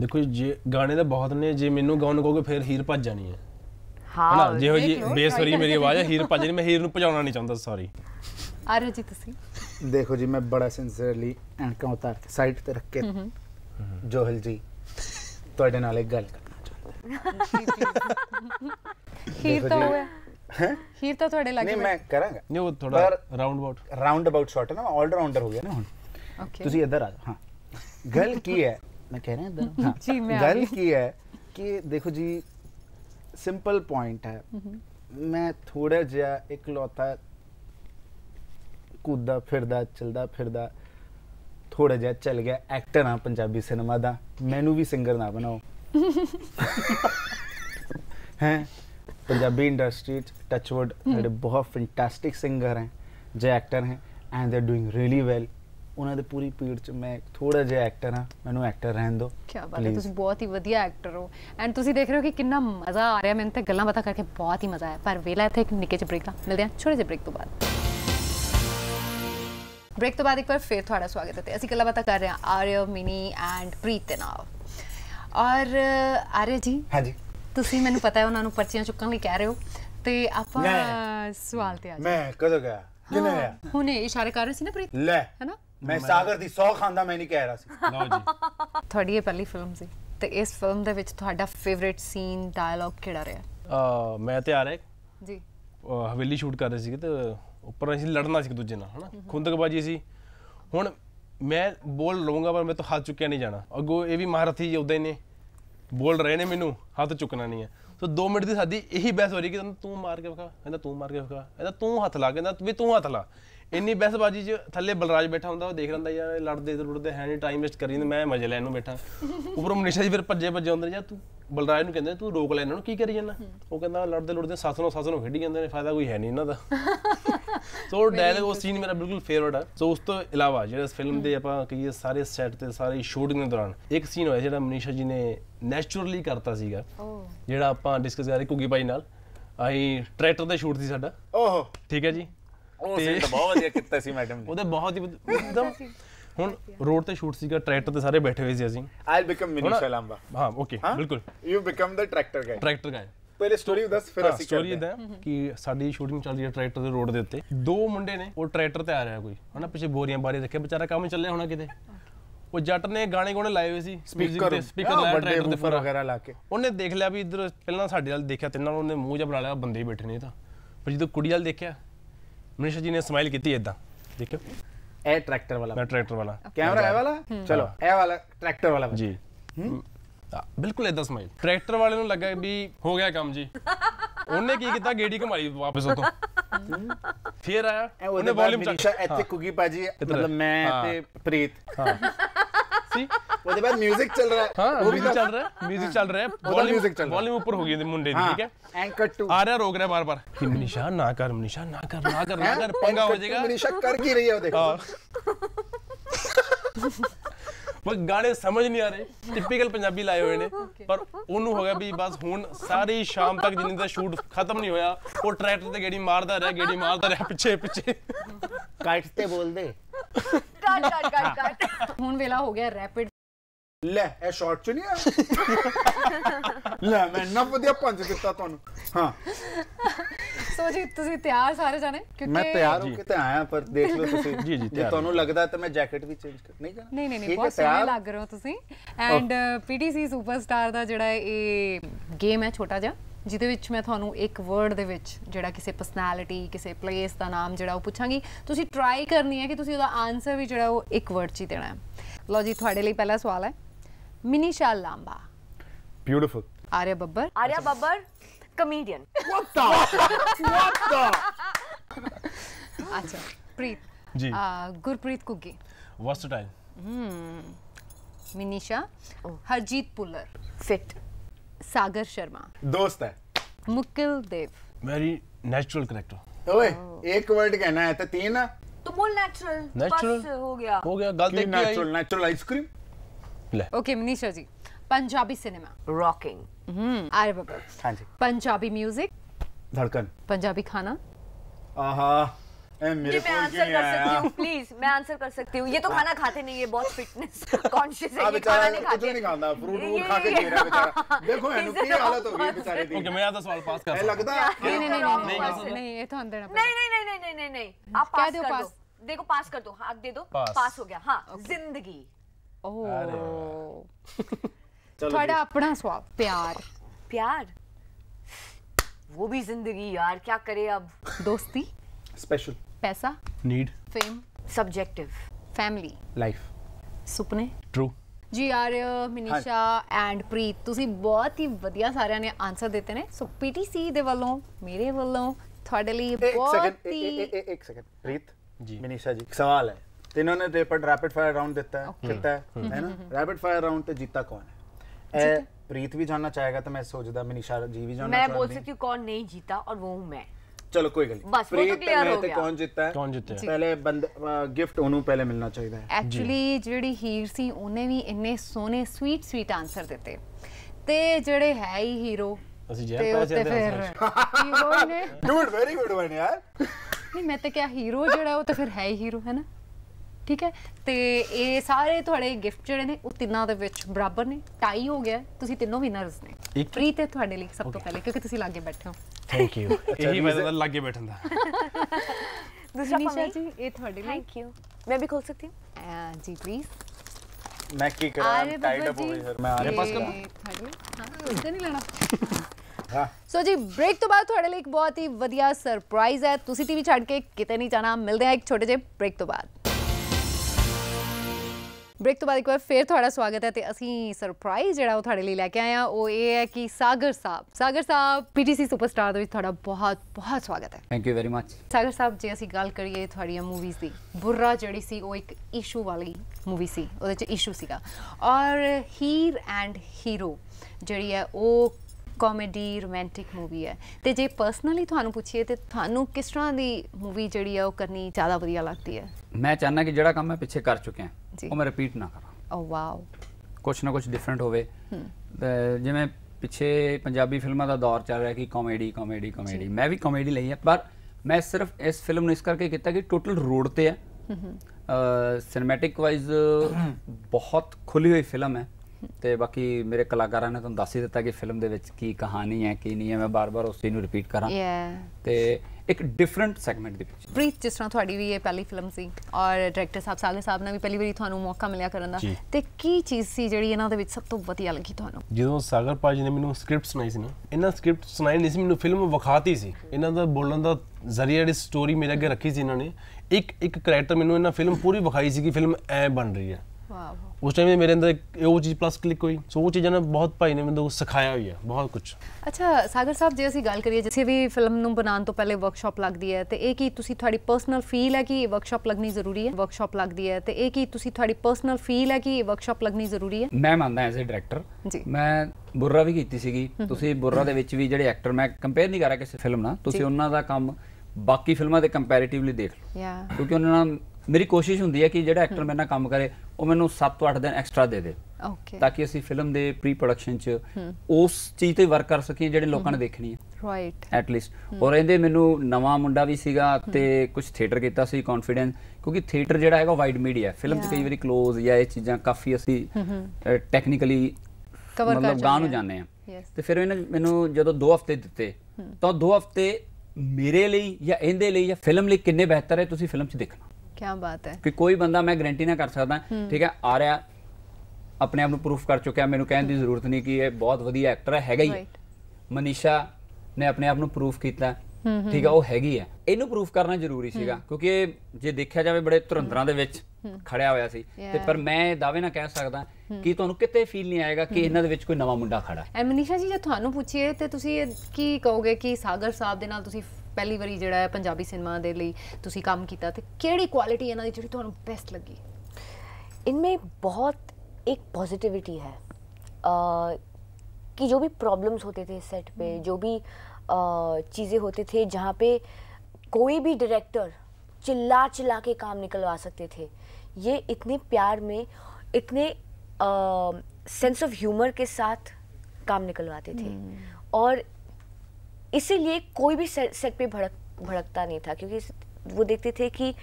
ਦੇਖੋ ਜੇ ਗਾਣੇ ਤਾਂ ਬਹੁਤ ਨੇ ਜੇ ਮੈਨੂੰ ਗਾਉਣ ਕੋ ਕਹੋਗੇ ਫਿਰ ਹੀਰ ਭੱਜ ਜਾਣੀ ਹੈ ਹਾਂ ਜਿਹੋ ਜੀ ਬੇਸਵਰੀ ਮੇਰੀ ਆਵਾਜ਼ ਹੈ ਹੀਰ ਭੱਜ ਨਹੀਂ ਮੈਂ ਹੀਰ ਨੂੰ ਭਜਾਉਣਾ ਨਹੀਂ ਚਾਹੁੰਦਾ ਸੌਰੀ ਆ ਰਹੇ ਜੀ ਤੁਸੀਂ ਦੇਖੋ ਜੀ ਮੈਂ ਬੜਾ ਸਿੰਸੀਅਰਲੀ ਕਾ ਉਤਾਰ ਕੇ ਸਾਈਡ ਤੇ ਰੱਖ ਕੇ ਜੋਹਲ ਜੀ ਤੁਹਾਡੇ ਨਾਲ ਇੱਕ ਗੱਲ ਕਰਨਾ ਚਾਹੁੰਦਾ ਹੀਰ ਤਾਂ ਹੋਇਆ ਹੈ ਹੀਰ ਤਾਂ ਤੁਹਾਡੇ ਲੱਗੇ ਨਹੀਂ ਮੈਂ ਕਰਾਂਗਾ ਨਹੀਂ ਉਹ ਥੋੜਾ round about round about shot ਹੈ ਨਾ ਆਲ ਰਾਉਂਡਰ ਹੋ ਗਿਆ ਨਾ ਹੁਣ ਓਕੇ ਤੁਸੀਂ ਇੱਧਰ ਆ ਜਾਓ ਹਾਂ ਗੱਲ ਕੀ ਹੈ मैं कह रहे हैं हाँ, जी मैं गल की है कि देखो जी सिंपल पॉइंट है मैं थोड़ा जहा इकलौता ਕੁੱਦਾ ਫਿਰਦਾ ਚਲਦਾ ਫਿਰਦਾ ਥੋੜਾ ਜਿਹਾ ਚੱਲ ਗਿਆ ਐਕਟਰ ਆ ਪੰਜਾਬੀ ਸਿਨੇਮਾ ਦਾ ਮੈਨੂੰ ਵੀ ਸਿੰਗਰ ਨਾ ਬਣਾਓ ਹੈ ਪੰਜਾਬੀ ਇੰਡਸਟਰੀ ਚ ਟੱਚਵੁੱਡ ਸਾਡੇ ਬਹੁਤ ਫੈਂਟੈਸਟਿਕ ਸਿੰਗਰ ਹੈ ਜੇ ਐਕਟਰ ਹੈ and they are doing really well ਉਹਨਾਂ ਦੇ ਪੂਰੀ ਪੀੜ ਚ ਮੈਂ ਥੋੜਾ ਜਿਹਾ ਐਕਟਰ ਹਾਂ ਮੈਨੂੰ ਐਕਟਰ ਰਹਿਣ ਦਿਓ ਕੀ ਬਾਤ ਹੈ ਤੁਸੀਂ ਬਹੁਤ ਹੀ ਵਧੀਆ ਐਕਟਰ ਹੋ ਐਂਡ ਤੁਸੀਂ ਦੇਖ ਰਹੇ ਹੋ ਕਿ ਕਿੰਨਾ ਮਜ਼ਾ ਆ ਰਿਹਾ ਮੈਨੂੰ ਤੇ ਗੱਲਾਂ ਬਾਤਾਂ ਕਰਕੇ ਬਹੁਤ ਹੀ ਮਜ਼ਾ ਆਇਆ ਪਰ ਵੇਲਾ ਇੱਥੇ ਇੱਕ ਨਿੱਕੇ ਜਿਹੇ ਬ੍ਰੇਕ ਦਾ ਮਿਲਦੇ ਹਾਂ ਛੋਟੇ ਜਿਹੇ ਬ੍ਰੇਕ ਤੋਂ ਬਾਅਦ ਬ੍ਰੇਕ ਤੋਂ ਬਾਅਦ ਇੱਕ ਵਾਰ ਫੇਰ ਤੁਹਾਡਾ ਸਵਾਗਤ ਹੈ ਤੇ ਅਸੀਂ ਗੱਲਾਂ ਬਾਤਾਂ ਕਰ ਰਹੇ ਹਾਂ ਆਰਿਆ ਮਿਨੀ ਐਂਡ ਪ੍ਰੀਤ ਨਾਲ ਔਰ ਆਰਿਆ ਜੀ ਹਾਂਜੀ ਤੁਸੀਂ ਮੈਨੂੰ ਪਤਾ ਹੈ ਉਹਨਾਂ ਨੂੰ ਪਰਚੀਆਂ ਚੁੱਕਣ ਲਈ ਕਹਿ ਰਹੇ ਹੋ ਤੇ ਆਪਾਂ ਸਵਾਲ ਤੇ ਆ ਜਾ ਮੈਂ ਕਦੋਂ ਗਿਆ ਕਿਨੇ ਹੁਣੇ ਇਸ਼ਾਰੇ ਕਰ ਰਹੇ ਸੀ ਨਾ ਪ੍ਰੀਤ ਲੈ ਹੈਨਾ ਮੈਂ ਸਾਗਰ ਦੀ 100 ਖਾਂਦਾ ਮੈਂ ਨਹੀਂ ਕਹਿ ਰਿਹਾ ਸੀ ਲਓ ਜੀ ਤੁਹਾਡੀ ਇਹ ਪਹਿਲੀ ਫਿਲਮ ਸੀ ਤੇ ਇਸ ਫਿਲਮ ਦੇ ਵਿੱਚ ਤੁਹਾਡਾ ਫੇਵਰਿਟ ਸੀਨ ਡਾਇਲੌਗ ਕਿਹੜਾ ਰਿਹਾ ਮੈਂ ਤੇ ਆ ਰਿਹਾ ਜੀ ਹਵੇਲੀ ਸ਼ੂਟ ਕਰ ਰਹੇ ਸੀਗੇ ਤੇ ਉੱਪਰ ਅਸੀਂ ਲੜਨਾ ਸੀ ਦੂਜੇ ਨਾਲ ਹਨਾ ਖੁੰਦਕਬਾਜੀ ਸੀ ਹੁਣ ਮੈਂ ਬੋਲ ਲਵਾਂਗਾ ਪਰ ਮੈਂ ਤਾਂ ਹੱਥ ਚੁੱਕਿਆ ਨਹੀਂ ਜਾਣਾ ਅੱਗੋ ਇਹ ਵੀ ਮਹਾਰਥੀ ਉਦਾਂ ਹੀ ਨੇ ਬੋਲ ਰਹੇ ਨੇ ਮੈਨੂੰ ਹੱਥ ਚੁੱਕਣਾ ਨਹੀਂ ਹੈ ਸੋ 2 ਮਿੰਟ ਦੀ ਸਾਡੀ ਇਹੀ ਬਹਿਸ ਹੋ ਰਹੀ ਕਿ ਤੂੰ ਮਾਰ ਕੇ ਵਿਖਾ ਕਹਿੰਦਾ ਤੂੰ ਮਾਰ ਕੇ ਵਿਖਾ ਕਹਿੰਦਾ ਤੂੰ ਹੱਥ ਲਾ ਕਹਿੰਦਾ ਵੀ ਤੂੰ ਹੱਥ ਲਾ ਇੰਨੀ ਬੈਸਬਾਜੀ ਚ ਥੱਲੇ ਬਲਰਾਜ ਬੈਠਾ ਹੁੰਦਾ ਉਹ ਦੇਖ ਰਹਿੰਦਾ ਯਾਰ ਲੜਦੇ ਤੇ ਲੁੜਦੇ ਹੈ ਨਹੀਂ ਟਾਈਮ ਵੇਸਟ ਕਰੀ ਜਾਂਦੇ ਮੈਂ ਮਜ਼ੇ ਲੈਣ ਨੂੰ ਬੈਠਾ ਉਪਰੋਂ ਮਨੀਸ਼ਾ ਜੀ ਫਿਰ ਭੱਜੇ ਭੱਜੇ ਆਉਂਦੇ ਯਾਰ ਤੂੰ ਬਲਰਾਜ ਨੂੰ ਕਹਿੰਦੇ ਤੂੰ ਰੋਕ ਲੈ ਇਹਨਾਂ ਨੂੰ ਕੀ ਕਰੀ ਜਾਂਦਾ ਉਹ ਕਹਿੰਦਾ ਲੜਦੇ ਲੁੜਦੇ ਸੱਸ ਨੂੰ ਸੱਸ ਨੂੰ ਖੇਡੀ ਜਾਂਦੇ ਨੇ ਫਾਇਦਾ ਕੋਈ ਹੈ ਨਹੀਂ ਇਹਨਾਂ ਦਾ ਸੋ ਡਾਇਲੌਗ ਉਹ ਸੀਨ ਮੇਰਾ ਬਿਲਕੁਲ ਫੇਵਰਟ ਆ ਸੋ ਉਸ ਤੋਂ ਇਲਾਵਾ ਜਿਹੜਾ ਇਸ ਫਿਲਮ ਦੇ ਆਪਾਂ ਕਹੀਏ ਸਾਰੇ ਸੈੱਟ ਤੇ ਸਾਰੀ ਸ਼ੂਟਿੰਗ ਦੇ ਦੌਰਾਨ ਇੱਕ ਸੀਨ ਹੋਇਆ ਜਿਹੜਾ ਮਨੀਸ਼ਾ ਜੀ ਨੇ ਨੇਚਰਲੀ ਕਰਤਾ ਸੀਗਾ oh. ਜਿਹੜਾ ਆਪਾਂ ਡਿਸਕਸ ਕਰ ਰਹੇ ਕੁਗੀ ਭਾਈ ਨਾਲ ਅਸੀਂ ਟਰੈਕਟਰ ਦਾ ਸ਼ੂਟ ਸੀ ਸਾਡਾ ਓਹੋ ਠੀਕ ਹੈ ਜੀ ਉਹ ਸੀ ਤਾਂ ਬਹੁਤ ਵਧੀਆ ਕੀਤਾ ਸੀ ਮੈਡਮ ਨੇ ਉਹਦੇ ਬਹੁਤ ਹੀ ਇੱਕਦਮ ਹੁਣ ਰੋਡ ਤੇ ਸ਼ੂਟ ਸੀਗਾ ਟਰੈਕਟਰ ਤੇ ਸਾਰੇ ਬੈਠੇ ਹੋਏ ਸੀ ਅਸੀਂ ਆਈ ਬਿਕਮ ਮਿਨੀ ਲਾਂਬਾ ਹਾਂ ਓਕੇ ਬਿਲਕੁਲ you become the tractor guy tractor guy ਪਹਿਲੇ ਸਟੋਰੀ ਦੱਸ ਫਿਰ ਅਸੀਂ ਸਟੋਰੀ ਦੱਸ ਕਿ ਸਾਡੀ ਸ਼ੂਟਿੰਗ ਚੱਲ ਰਹੀ ਹੈ ਟਰੈਕਟਰ ਦੇ ਰੋਡ ਦੇ ਉੱਤੇ ਦੋ ਮੁੰਡੇ ਨੇ ਉਹ ਟਰੈਕਟਰ ਤੇ ਆ ਰਿਹਾ ਕੋਈ ਹਨਾ ਪਿੱਛੇ ਬੋਰੀਆਂ ਬਾਰੀ ਰੱਖੇ ਵਿਚਾਰਾ ਕੰਮ ਚੱਲਿਆ ਹੋਣਾ ਕਿਤੇ ਉਹ ਜੱਟ ਨੇ ਗਾਣੇ ਗੋਣੇ ਲਾਏ ਹੋਏ ਸੀ ਸਪੀਕਰ ਤੇ ਸਪੀਕਰ ਲਾਇਆ ਟਰੈਕਟਰ ਦੇ ਫਰ ਵਗੈਰਾ ਲਾ ਕੇ ਉਹਨੇ ਦੇਖ ਲਿਆ ਵੀ ਇਧਰ ਪਹਿਲਾਂ ਸਾਡੇ ਨਾਲ ਦੇਖਿਆ ਤਿੰਨਾਂ ਨੂੰ ਉਹਨੇ ਮੂੰਹ ਜਿਹਾ ਬਣਾ ਲਿਆ ਬੰਦੇ ਹੀ ਬੈਠੇ ਨੇ ਤਾਂ ਪਰ ਜਦੋਂ ਕੁੜੀ ਵਾਲ ਦੇਖਿਆ ਮਨੀਸ਼ਾ ਜੀ ਨੇ ਸਮਾਈਲ ਕੀਤੀ ਇਦਾਂ ਦੇਖਿਓ ਇਹ ਟਰੈਕਟਰ ਵਾਲਾ ਮੈਂ ਟਰੈਕਟਰ ਵਾਲਾ ਕੈਮਰਾ ਇਹ ਵਾਲਾ ਚਲੋ ਇਹ ਵਾਲਾ ਟਰੈਕਟਰ ਵਾਲਾ ਜੀ ਬਿਲਕੁਲ ਇਦਾਂ ਸਮਾਈਲ ਟਰੈਕਟਰ ਵਾਲੇ ਨੂੰ ਲੱਗਾ ਵੀ ਹੋ ਗਿਆ ਕੰਮ ਜੀ ਉਹਨੇ ਕੀ ਕੀਤਾ ਗੇੜੀ ਘਮਾਈ ਵਾਪਸ ਉਤੋਂ ਫੇਰ ਆਇਆ ਉਹਨੇ ਵੋਲਿਊਮ ਚੱਕ ਇੱਥੇ ਕੁਗੀ ਪਾਜੀ ਮਤਲਬ ਮੈਂ ਤੇ ਪ੍ਰੀਤ ਹਾਂ थी उसके तो बाद म्यूजिक चल रहा है हाँ वो भी तो- चल रहा है म्यूजिक चल रहा है वॉल्यूम म्यूजिक तो चल वॉल्यूम ऊपर हो गई मुंडे की हाँ, ठीक है एंकर टू आ रहा रोक रहा है बार बार कि मनीषा ना कर मनीषा ना कर ना कर ना हाँ, कर पंगा हो जाएगा मनीषा कर की रही है देखो हाँ। ਪਰ ਗਾਣੇ ਸਮਝ ਨਹੀਂ ਆ ਰਹੇ ਟਿਪੀਕਲ ਪੰਜਾਬੀ ਲਾਏ ਹੋਏ ਨੇ ਪਰ ਉਹਨੂੰ ਹੋ ਗਿਆ ਵੀ ਬਸ ਹੁਣ ਸਾਰੀ ਸ਼ਾਮ ਤੱਕ ਜਿੰਨੇ ਦਾ ਸ਼ੂਟ ਖਤਮ ਨਹੀਂ ਹੋਇਆ ਉਹ ਟਰੈਕਟਰ ਤੇ ਗੇੜੀ ਮਾਰਦਾ ਰਿਹਾ ਗੇੜੀ ਮਾਰਦਾ ਰਿਹਾ ਪਿੱਛੇ ਪਿੱਛੇ ਕੱਟ ਤੇ ਬੋਲਦੇ ਕੱਟ ਕੱਟ ਕੱਟ ਹੁਣ ਵੇਲਾ ਹੋ ਗਿਆ ਰੈਪਿਡ ਲੈ ਇਹ ਸ਼ਾਰਟ ਚ ਨਹੀਂ ਆ ਲੈ ਮੈਂ ਨਾ ਵਧੀਆ ਪੰਜ ਦਿੱਤਾ ਤੁਹਾਨੂੰ ਹਾਂ ਸੋ ਜੀ ਤੁਸੀਂ ਤਿਆਰ ਸਾਰੇ ਜਾਣੇ ਕਿਉਂਕਿ ਮੈਂ ਤਿਆਰ ਹੋ ਕੇ ਤੇ ਆਇਆ ਪਰ ਦੇਖ ਲਓ ਤੁਸੀਂ ਜੀ ਜੀ ਤਿਆਰ ਤੁਹਾਨੂੰ ਲੱਗਦਾ ਤਾਂ ਮੈਂ ਜੈਕਟ ਵੀ ਚੇਂਜ ਕਰ ਨਹੀਂ ਕਰਨਾ ਨਹੀਂ ਨਹੀਂ ਨਹੀਂ ਬਹੁਤ ਸਹੀ ਲੱਗ ਰਹੇ ਹੋ ਤੁਸੀਂ ਐਂਡ ਪੀਟੀਸੀ ਸੁਪਰਸਟਾਰ ਦਾ ਜਿਹੜਾ ਇਹ ਗੇਮ ਹੈ ਛੋਟਾ ਜਿਹਾ ਜਿਹਦੇ ਵਿੱਚ ਮੈਂ ਤੁਹਾਨੂੰ ਇੱਕ ਵਰਡ ਦੇ ਵਿੱਚ ਜਿਹੜਾ ਕਿਸੇ ਪਰਸਨੈਲਿਟੀ ਕਿਸੇ ਪਲੇਸ ਦਾ ਨਾਮ ਜਿਹੜਾ ਉਹ ਪੁੱਛਾਂਗੀ ਤੁਸੀਂ ਟਰਾਈ ਕਰਨੀ ਹੈ ਕਿ ਤੁਸੀਂ ਉਹਦਾ ਆਨਸਰ ਵੀ ਜਿਹੜਾ ਉਹ ਇੱਕ ਵਰਡ 'ਚ ਹੀ ਦੇਣਾ ਹੈ ਲਓ ਜੀ ਤੁਹਾਡੇ ਲਈ ਪਹਿਲਾ ਸਵਾਲ ਹੈ मिनीशा लांबा ब्यूटिफुल आर्या बब्बर आर्या बब्बर कमेडियन अच्छा प्रीत जी गुरप्रीत कुगी वर्सटाइल मिनीशा हरजीत पुलर फिट सागर शर्मा दोस्त है Mukul Dev very natural character ओए एक वर्ड कहना है तो तीन ना तो बोल नेचुरल नेचुरल हो गया हो गया गलती natural natural ice cream okay Manisha mm-hmm. हाँ जी पंजाबी सिनेमा रॉकिंग हाँ जी पंजाबी म्यूजिक धड़कन पंजाबी खाना आहा मेरे मैं आंसर कर सकती हूँ प्लीज मैं आंसर कर सकती हूँ ये तो खाना खाते नहीं है बहुत फिटनेस कॉन्शियस है ये खाना नहीं खाते नहीं फ्रूट खा के तो हालत हो गई बेचारे की ओके मैं तो सवाल पास कर लगता नहीं नहीं नहीं तो नहीं ये तो अंदर नहीं नहीं नहीं नहीं नहीं नहीं आप पास कर दो देखो पास कर दो हाथ दे दो पास हो गया हाँ जिंदगी ਓ ਚਲੋ ਤੁਹਾਡਾ ਆਪਣਾ ਸਵਾਦ ਪਿਆਰ ਪਿਆਰ ਉਹ ਵੀ ਜ਼ਿੰਦਗੀ ਯਾਰ ਕੀ ਕਰੇ ਅਬ ਦੋਸਤੀ ਸਪੈਸ਼ਲ ਪੈਸਾ need fame subjective family life ਸੁਪਨੇ ਟਰੂ ਜੀ ਯਾਰ ਮਨੀਸ਼ਾ ਐਂਡ ਪ੍ਰੀਤ ਤੁਸੀਂ ਬਹੁਤ ਹੀ ਵਧੀਆ ਸਾਰਿਆਂ ਨੇ ਆਨਸਰ ਦਿੱਤੇ ਨੇ ਸੋ ਪੀਟੀਸੀ ਦੇ ਵੱਲੋਂ ਮੇਰੇ ਵੱਲੋਂ ਤੁਹਾਡੇ ਲਈ ਬਹੁਤ ਹੀ ਇੱਕ ਸੈਕਿੰਡ ਪ੍ਰੀਤ ਜੀ ਮਨੀਸ਼ਾ ਜੀ ਸਵਾਲ ਹੈ ਤਿੰਨ इन्होंने तो ਪਰ ਰੈਪਿਡ ਫਾਇਰ राउंड ਦਿੱਤਾ ਹੈ ਕਿਤਾ ਹੈ है ਰੈਪਿਡ ਫਾਇਰ फायर ਤੇ तो ਕੌਣ ਹੈ है प्रीत भी जानना चाहेगा तो मैं सोचदा मनीषा जी भी जानना मैं बोल सकती हूँ ਕੌਣ ਨਹੀਂ जीता ਔਰ वो ਹੂੰ ਮੈਂ ਚਲੋ ਕੋਈ ਗੱਲ ਨਹੀਂ ਬਸ ਉਹ ਕਲੀਅਰ ਹੋ ਗਿਆ ਕੌਣ ਜਿੱਤਦਾ ਹੈ ਕੌਣ ਜਿੱਤਦਾ ਹੈ ਪਹਿਲੇ ਬੰਦ ਗਿਫਟ ਉਹਨੂੰ ਪਹਿਲੇ ਮਿਲਣਾ ਚਾਹੀਦਾ ਹੈ ਐਕਚੁਅਲੀ ਜਿਹੜੀ ਹੀਰ ਸੀ ਉਹਨੇ ਵੀ ਇੰਨੇ ਸੋਹਣੇ ਸਵੀਟ ਸਵੀਟ ਆਨਸਰ ਦਿੱਤੇ ਤੇ ਜਿਹੜੇ ਹੈ ਹੀ ਹੀਰੋ ਅਸੀਂ ਜੈ ਪਾਸੇ ਹਾਂ ਹੀਰੋ ਨੇ ਡੂਡ ਵੈਰੀ ਗੁੱਡ ਵਨ ਯਾਰ ਨਹੀਂ ਮੈਂ ਤਾਂ ਕਿਹਾ ਹੀਰੋ ਜਿਹੜਾ ਉਹ ਤਾਂ ਫਿਰ ਹੈ ਹੀ ਹੀਰੋ ਹੈ ਨਾ ਠੀਕ ਹੈ ਤੇ ਇਹ ਸਾਰੇ ਤੁਹਾਡੇ ਗਿਫਟ ਜਿਹੜੇ ਨੇ ਉਹ ਤਿੰਨਾਂ ਦੇ ਵਿੱਚ ਬਰਾਬਰ ਨੇ ਟਾਈ ਹੋ ਗਿਆ ਤੁਸੀਂ ਤਿੰਨੋਂ ਵਿਨਰਸ ਨੇ ਫ੍ਰੀ ਤੇ ਤੁਹਾਡੇ ਲਈ ਸਭ ਤੋਂ ਪਹਿਲੇ ਕਿਉਂਕਿ ਤੁਸੀਂ ਲਾਗੇ ਬੈਠੇ ਹੋ ਥੈਂਕ ਯੂ ਇਹੀ ਵਜ੍ਹਾ ਲਾਗੇ ਬੈਠਣ ਦਾ ਦੂਸਰੀ ਨਿਸ਼ਾ ਜੀ ਇਹ ਤੁਹਾਡੇ ਲਈ ਥੈਂਕ ਯੂ ਮੈਂ ਵੀ ਖੋਲ ਸਕਦੀ ਹਾਂ ਜੀ ਪਲੀਜ਼ ਮੈਂ ਕੀ ਕਰਾਂ ਟਾਈਡ ਅਪ ਹੋ ਗਈ ਸਰ ਮੈਂ ਆ ਰਿਹਾ ਪਾਸ ਕਰਨਾ ਹਾਂ ਤੇ ਨਹੀਂ ਲੈਣਾ ਸੋ ਜੀ ਬ੍ਰੇਕ ਤੋਂ ਬਾਅਦ ਤੁਹਾਡੇ ਲਈ ਇੱਕ ਬਹੁਤ ਹੀ ਵਧੀਆ ਸਰਪ੍ਰਾਈਜ਼ ਹੈ ਤੁਸੀਂ ਟੀਵੀ ਛੱਡ ਕੇ ਕਿਤੇ ਨਹੀਂ ਜਾਣਾ ਮਿਲਦੇ ਆ ਇੱਕ ਛੋਟੇ ਜਿਹੇ ਬ੍ਰੇਕ ਤੋਂ ਬਾਅਦ ਬ੍ਰੇਕ ਤੋਂ ਬਾਅਦ ਇੱਕ ਵਾਰ ਫੇਰ ਤੁਹਾਡਾ ਸਵਾਗਤ ਹੈ ਤੇ ਅਸੀਂ ਸਰਪ੍ਰਾਈਜ਼ ਜਿਹੜਾ ਉਹ ਤੁਹਾਡੇ ਲਈ ਲੈ ਕੇ ਆਏ ਆ ਉਹ ਇਹ ਹੈ ਕਿ ਸਾਗਰ ਸਾਹਿਬ ਸਾਗਰ ਸਾਹਿਬ ਪੀਟੀਸੀ ਸੁਪਰਸਟਾਰ ਦੇ ਵਿੱਚ ਤੁਹਾਡਾ ਬਹੁਤ ਬਹੁਤ ਸਵਾਗਤ ਹੈ thank you very much Sagar Sahib ਜੇ ਅਸੀਂ ਗੱਲ ਕਰੀਏ ਤੁਹਾਡੀਆਂ ਮੂਵੀਜ਼ ਦੀ ਬੁਰਾ ਜਿਹੜੀ ਸੀ ਉਹ ਇੱਕ ਇਸ਼ੂ ਵਾਲੀ ਮੂਵੀ ਸੀ ਉਹਦੇ ਚ ਇਸ਼ੂ ਸੀਗਾ ਔਰ ਹੀਰ ਐਂਡ ਹੀਰੋ ਜਿਹੜੀ ਹੈ ਉਹ ਕਾਮੇਡੀ ਰੋਮਾਂਟਿਕ ਮੂਵੀ ਹੈ ਤੇ ਜੇ ਪਰਸਨਲੀ ਤੁਹਾਨੂੰ ਪੁੱਛੀਏ ਤੇ ਤੁਹਾਨੂੰ ਕਿਸ ਤਰ੍ਹਾਂ ਦੀ ਮੂਵੀ ਜਿਹੜੀ ਆ ਉਹ ਕਰਨੀ ਜ਼ਿਆਦਾ ਵਧੀਆ ਲੱਗਦੀ ਹੈ ਮੈਂ ਚਾਹਨਾ ਕਿ ਜਿਹੜਾ ਕੰਮ ਮੈਂ ਪਿੱਛੇ ਕਰ ਚੁੱਕਿਆ ਉਹ ਮੈਂ ਰਿਪੀਟ ਨਾ ਕਰਾਂ ਓ ਵਾਓ ਕੁਛ ਨਾ ਕੁਛ ਡਿਫਰੈਂਟ ਹੋਵੇ ਜਿਵੇਂ ਪਿੱਛੇ ਪੰਜਾਬੀ ਫਿਲਮਾਂ ਦਾ ਦੌਰ ਚੱਲ ਰਿਹਾ ਕਿ ਕਾਮੇਡੀ ਕਾਮੇਡੀ ਕਾਮੇਡੀ ਮੈਂ ਵੀ ਕਾਮੇਡੀ ਲਈ ਹੈ ਪਰ ਮੈਂ ਸਿਰਫ ਇਸ ਫਿਲਮ ਨੂੰ ਇਸ ਕਰਕੇ ਕੀਤਾ ਕਿ ਟੋਟਲ ਰੋਡ ਤੇ ਹੈ ਸਿਨੇਮੈਟਿਕ ਵਾਈਜ਼ ਬਹੁਤ ਖੁੱਲੀ ਹੋਈ ਫਿਲਮ ਹੈ ਤੇ ਬਾਕੀ ਮੇਰੇ ਕਲਾਕਾਰਾਂ ਨੇ ਤੁਹਾਨੂੰ ਦੱਸ ਹੀ ਦਿੱਤਾ ਕਿ ਫਿਲਮ ਦੇ ਵਿੱਚ ਕੀ ਕਹਾਣੀ ਹੈ ਕੀ ਨਹੀਂ ਹੈ ਮੈਂ ਬਾਰ-ਬਾਰ ਉਸੇ ਨੂੰ ਰਿਪੀਟ ਕਰਾਂ ਤੇ ਇੱਕ ਡਿਫਰੈਂਟ ਸੈਗਮੈਂਟ ਦੇ ਵਿੱਚ ਪ੍ਰੀਤ ਜਿਸ ਤਰ੍ਹਾਂ ਤੁਹਾਡੀ ਵੀ ਇਹ ਪਹਿਲੀ ਫਿਲਮ ਸੀ ਔਰ ਡਾਇਰੈਕਟਰ ਸਾਹਿਬ ਸਾਗਰ ਸਾਹਿਬ ਨੇ ਵੀ ਪਹਿਲੀ ਵਾਰੀ ਤੁਹਾਨੂੰ ਮੌਕਾ ਮਿਲਿਆ ਕਰਨ ਦਾ ਤੇ ਕੀ ਚੀਜ਼ ਸੀ ਜਿਹੜੀ ਇਹਨਾਂ ਦੇ ਵਿੱਚ ਸਭ ਤੋਂ ਵਧੀਆ ਲੱਗੀ ਤੁਹਾਨੂੰ ਜਦੋਂ ਸਾਗਰ ਪਾਜੀ ਨੇ ਮੈਨੂੰ ਸਕ੍ਰਿਪਟ ਸੁਣਾਈ ਸੀ ਨਾ ਇਹਨਾਂ ਸਕ੍ਰਿਪਟ ਸੁਣਾਈ ਨਹੀਂ ਸੀ ਮੈਨੂੰ ਫਿਲਮ ਵਿਖਾਤੀ ਸੀ ਇਹਨਾਂ ਦਾ ਬੋਲਣ ਦਾ ਜ਼ਰੀਆ ਜਿਹੜੀ ਸਟੋਰੀ ਮੇਰੇ ਅੱਗੇ ਰੱਖੀ ਸੀ ਇਹਨਾਂ ਨੇ ਇੱਕ ਇੱਕ ਕੈਰੈਕਟਰ ਮੈਨੂੰ ਇਹਨਾਂ ਫਿਲਮ ਪੂਰੀ ਵਿਖਾਈ ਸੀ ਕਿ ਫਿਲਮ ਐ ਬਣ ਰਹੀ ਹੈ ਵਾਹ ਉਸ ਟਾਈਮ ਮੇਰੇ ਅੰਦਰ ਉਹ ਚੀਜ਼ ਪਲੱਸ ਕਲਿੱਕ ਹੋਈ ਸੋ ਉਹ ਚੀਜ਼ਾਂ ਨੇ ਬਹੁਤ ਭਾਈ ਨੇ ਮੈਨੂੰ ਸਿਖਾਇਆ ਹੋਈ ਹੈ ਬਹੁਤ ਕੁਝ ਅੱਛਾ ਸਾਗਰ ਸਾਹਿਬ ਜੇ ਅਸੀਂ ਗੱਲ ਕਰੀਏ ਜਿੱਥੇ ਵੀ ਫਿਲਮ ਨੂੰ ਬਣਾਉਣ ਤੋਂ ਪਹਿਲੇ ਵਰਕਸ਼ਾਪ ਲੱਗਦੀ ਹੈ ਤੇ ਇਹ ਕੀ ਤੁਸੀਂ ਤੁਹਾਡੀ ਪਰਸਨਲ ਫੀਲ ਹੈ ਕਿ ਵਰਕਸ਼ਾਪ ਲੱਗਣੀ ਜ਼ਰੂਰੀ ਹੈ ਵਰਕਸ਼ਾਪ ਲੱਗਦੀ ਹੈ ਤੇ ਇਹ ਕੀ ਤੁਸੀਂ ਤੁਹਾਡੀ ਪਰਸਨਲ ਫੀਲ ਹੈ ਕਿ ਵਰਕਸ਼ਾਪ ਲੱਗਣੀ ਜ਼ਰੂਰੀ ਹੈ ਮੈਂ ਮੰਨਦਾ ਐਜ਼ ਅ ਡਾਇਰੈਕਟਰ ਮੈਂ ਬੁਰਰਾ ਵੀ ਕੀਤੀ ਸੀਗੀ ਤੁਸੀਂ ਬੁਰਰਾ ਦੇ ਵਿੱਚ ਵੀ ਜਿਹੜੇ ਐਕਟਰ ਮੈਂ ਕੰਪੇਅਰ ਨਹੀਂ ਕਰ ਰਿਹਾ ਕਿਸੇ ਫਿਲਮ ਨਾਲ ਤੁਸੀਂ ਉਹਨਾਂ ਦਾ ਕੰਮ ਬਾਕੀ ਫਿਲਮਾਂ ਦੇ ਕੰਪੈਰੀਟਿਵਲੀ ਦੇਖ ਲਓ ਕਿਉਂਕਿ ਉਹਨਾਂ ਨਾਲ ਮੇਰੀ ਕੋਸ਼ਿਸ਼ ਹੁੰਦੀ ਹੈ ਕਿ ਜਿਹੜਾ ਐਕਟਰ ਮੇਰੇ ਨਾਲ ਕੰਮ ਕਰੇ ਉਹ ਮੈਨੂੰ 7 ਤੋਂ 8 ਦਿਨ ਐਕਸਟਰਾ ਦੇ ਦੇ ਓਕੇ ਤਾਂ ਕਿ ਅਸੀਂ ਫਿਲਮ ਦੇ ਪ੍ਰੀ ਪ੍ਰੋਡਕਸ਼ਨ 'ਚ ਉਸ ਚੀਜ਼ ਤੇ ਵਰਕ ਕਰ ਸਕੀਏ ਜਿਹੜੇ ਲੋਕਾਂ ਨੇ ਦੇਖਣੀ ਹੈ ਰਾਈਟ ਐਟ ਲੀਸਟ ਔਰ ਇਹਦੇ ਮੈਨੂੰ ਨਵਾਂ ਮੁੰਡਾ ਵੀ ਸੀਗਾ ਤੇ ਕੁਝ ਥੀਏਟਰ ਕੀਤਾ ਸੀ ਕੌਨਫੀਡੈਂਸ ਕਿਉਂਕਿ ਥੀਏਟਰ ਜਿਹੜਾ ਹੈਗਾ ਵਾਈਡ ਮੀਡੀਆ ਹੈ ਫਿਲਮ 'ਚ ਕਈ ਵਾਰੀ ক্লোਜ਼ ਜਾਂ ਇਹ ਚੀਜ਼ਾਂ ਕਾਫੀ ਅਸੀਂ ਟੈਕਨੀਕਲੀ ਕਵਰ ਕਰ ਜਾਂਦੇ ਨੂੰ ਜਾਂਦੇ ਆ ਤੇ ਫਿਰ ਇਹਨੇ ਮੈਨੂੰ ਜਦੋਂ 2 ਹਫ਼ਤੇ ਦਿੱਤੇ ਤਾਂ 2 ਹਫ਼ਤੇ ਮੇਰੇ ਲਈ ਜਾਂ ਇਹਦੇ ਲਈ ਜਾਂ ਫਿਲਮ ਲਈ ਕਿੰਨੇ ਬਿਹਤਰ ਹੈ ਤੁਸੀਂ ਫਿਲਮ 'ਚ ਦੇਖਣਾ ਕਿਆ ਬਾਤ ਹੈ ਕਿ ਕੋਈ ਬੰਦਾ ਮੈਂ ਗਾਰੰਟੀ ਨਾ ਕਰ ਸਕਦਾ ਠੀਕ ਹੈ ਆ ਰਿਹਾ ਆਪਣੇ ਆਪ ਨੂੰ ਪ੍ਰੂਫ ਕਰ ਚੁੱਕਿਆ ਮੈਨੂੰ ਕਹਿਣ ਦੀ ਜ਼ਰੂਰਤ ਨਹੀਂ ਕਿ ਇਹ ਬਹੁਤ ਵਧੀਆ ਐਕਟਰ ਹੈ ਹੈਗਾ ਹੀ ਮਨੀਸ਼ਾ ਨੇ ਆਪਣੇ ਆਪ ਨੂੰ ਪ੍ਰੂਫ ਕੀਤਾ ਠੀਕ ਹੈ ਉਹ ਹੈਗੀ ਹੈ ਇਹਨੂੰ ਪ੍ਰੂਫ ਕਰਨਾ ਜ਼ਰੂਰੀ ਸੀਗਾ ਕਿਉਂਕਿ ਜੇ ਦੇਖਿਆ ਜਾਵੇ ਬੜੇ ਤੁਰੰਦਰਾਂ ਦੇ ਵਿੱਚ ਖੜਿਆ ਹੋਇਆ ਸੀ ਤੇ ਪਰ ਮੈਂ ਦਾਅਵੇ ਨਾਲ ਕਹਿ ਸਕਦਾ ਕਿ ਤੁਹਾਨੂੰ ਕਿਤੇ ਫੀਲ ਨਹੀਂ ਆਏਗਾ ਕਿ ਇਹਨਾਂ ਦੇ ਵਿੱਚ ਕੋਈ ਨਵਾਂ ਮੁੰਡਾ ਖੜਾ ਹੈ ਐ ਮਨੀਸ਼ਾ ਜੀ ਜੇ ਤੁਹਾਨੂੰ ਪੁੱਛੀਏ ਤੇ ਤੁਸੀਂ ਕੀ ਕਹੋਗੇ ਕਿ ਸਾਗਰ ਸਾਹਿਬ ਦੇ ਨਾਲ ਤੁਸੀਂ पहली बार ਜਿਹੜਾ ਹੈ ਪੰਜਾਬੀ ਸਿਨੇਮਾ ਦੇ ਲਈ ਤੁਸੀਂ ਕੰਮ ਕੀਤਾ ਤੇ ਕਿਹੜੀ ਕੁਆਲਿਟੀ ਇਹਨਾਂ ਦੀ ਜਿਹੜੀ ਤੁਹਾਨੂੰ इनमें बहुत एक पॉजिटिविटी है आ, कि जो भी प्रॉब्लम्स होते थे सेट पे हम्म। जो भी चीज़ें होते थे जहाँ पे कोई भी डायरेक्टर चिल्ला चिल्ला के काम निकलवा सकते थे ये इतने प्यार में इतने सेंस ऑफ ह्यूमर के साथ काम निकलवाते थे हम्म। और इसीलिए कोई भी सेट पे भड़क भड़कता नहीं था क्योंकि वो देखते थे कि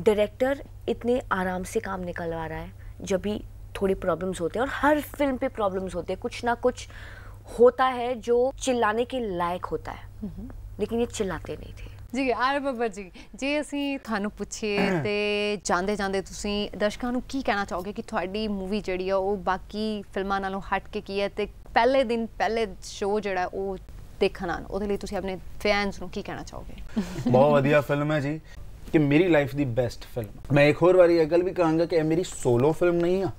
डायरेक्टर इतने आराम से काम निकलवा रहा है जब भी थोड़ी प्रॉब्लम्स होते हैं और हर फिल्म पे प्रॉब्लम्स होते हैं कुछ ना कुछ होता है जो चिल्लाने के लायक होता है लेकिन ये चिल्लाते नहीं थे जी ਆਰ ਬੱਬਰ ਜੀ ਜੇ ਅਸੀਂ ਤੁਹਾਨੂੰ ਪੁੱਛੀਏ ਤੇ ਜਾਂਦੇ ਜਾਂਦੇ ਤੁਸੀਂ ਦਰਸ਼ਕਾਂ ਨੂੰ ਕੀ ਕਹਿਣਾ ਚਾਹੋਗੇ ਕਿ ਤੁਹਾਡੀ ਮੂਵੀ ਜਿਹੜੀ ਆ ਉਹ ਬਾਕੀ ਫਿਲਮਾਂ ਨਾਲੋਂ ਹਟ ਕੇ ਕੀ ਹੈ ਤੇ ਪਹਿਲੇ ਦਿਨ ਪਹਿਲੇ ਸ਼ੋਅ ਜਿਹੜਾ ਉਹ ਦੇਖਣ ਆਣ ਉਹਦੇ ਲਈ ਤੁਸੀਂ ਆਪਣੇ ਫੈਨਸ ਨੂੰ ਕੀ ਕਹਿਣਾ ਚਾਹੋਗੇ ਬਹੁਤ ਵਧੀਆ ਫਿਲਮ ਹੈ ਜੀ ਕਿ ਮੇਰੀ ਲਾਈਫ ਦੀ ਬੈਸਟ ਫਿਲਮ ਮੈਂ ਇੱਕ ਹੋਰ ਵਾਰੀ ਇਹ ਗੱਲ ਵੀ ਕਹਾਂਗਾ ਕਿ ਇਹ ਮੇਰੀ ਸੋਲੋ ਫਿਲਮ ਨਹੀਂ ਆ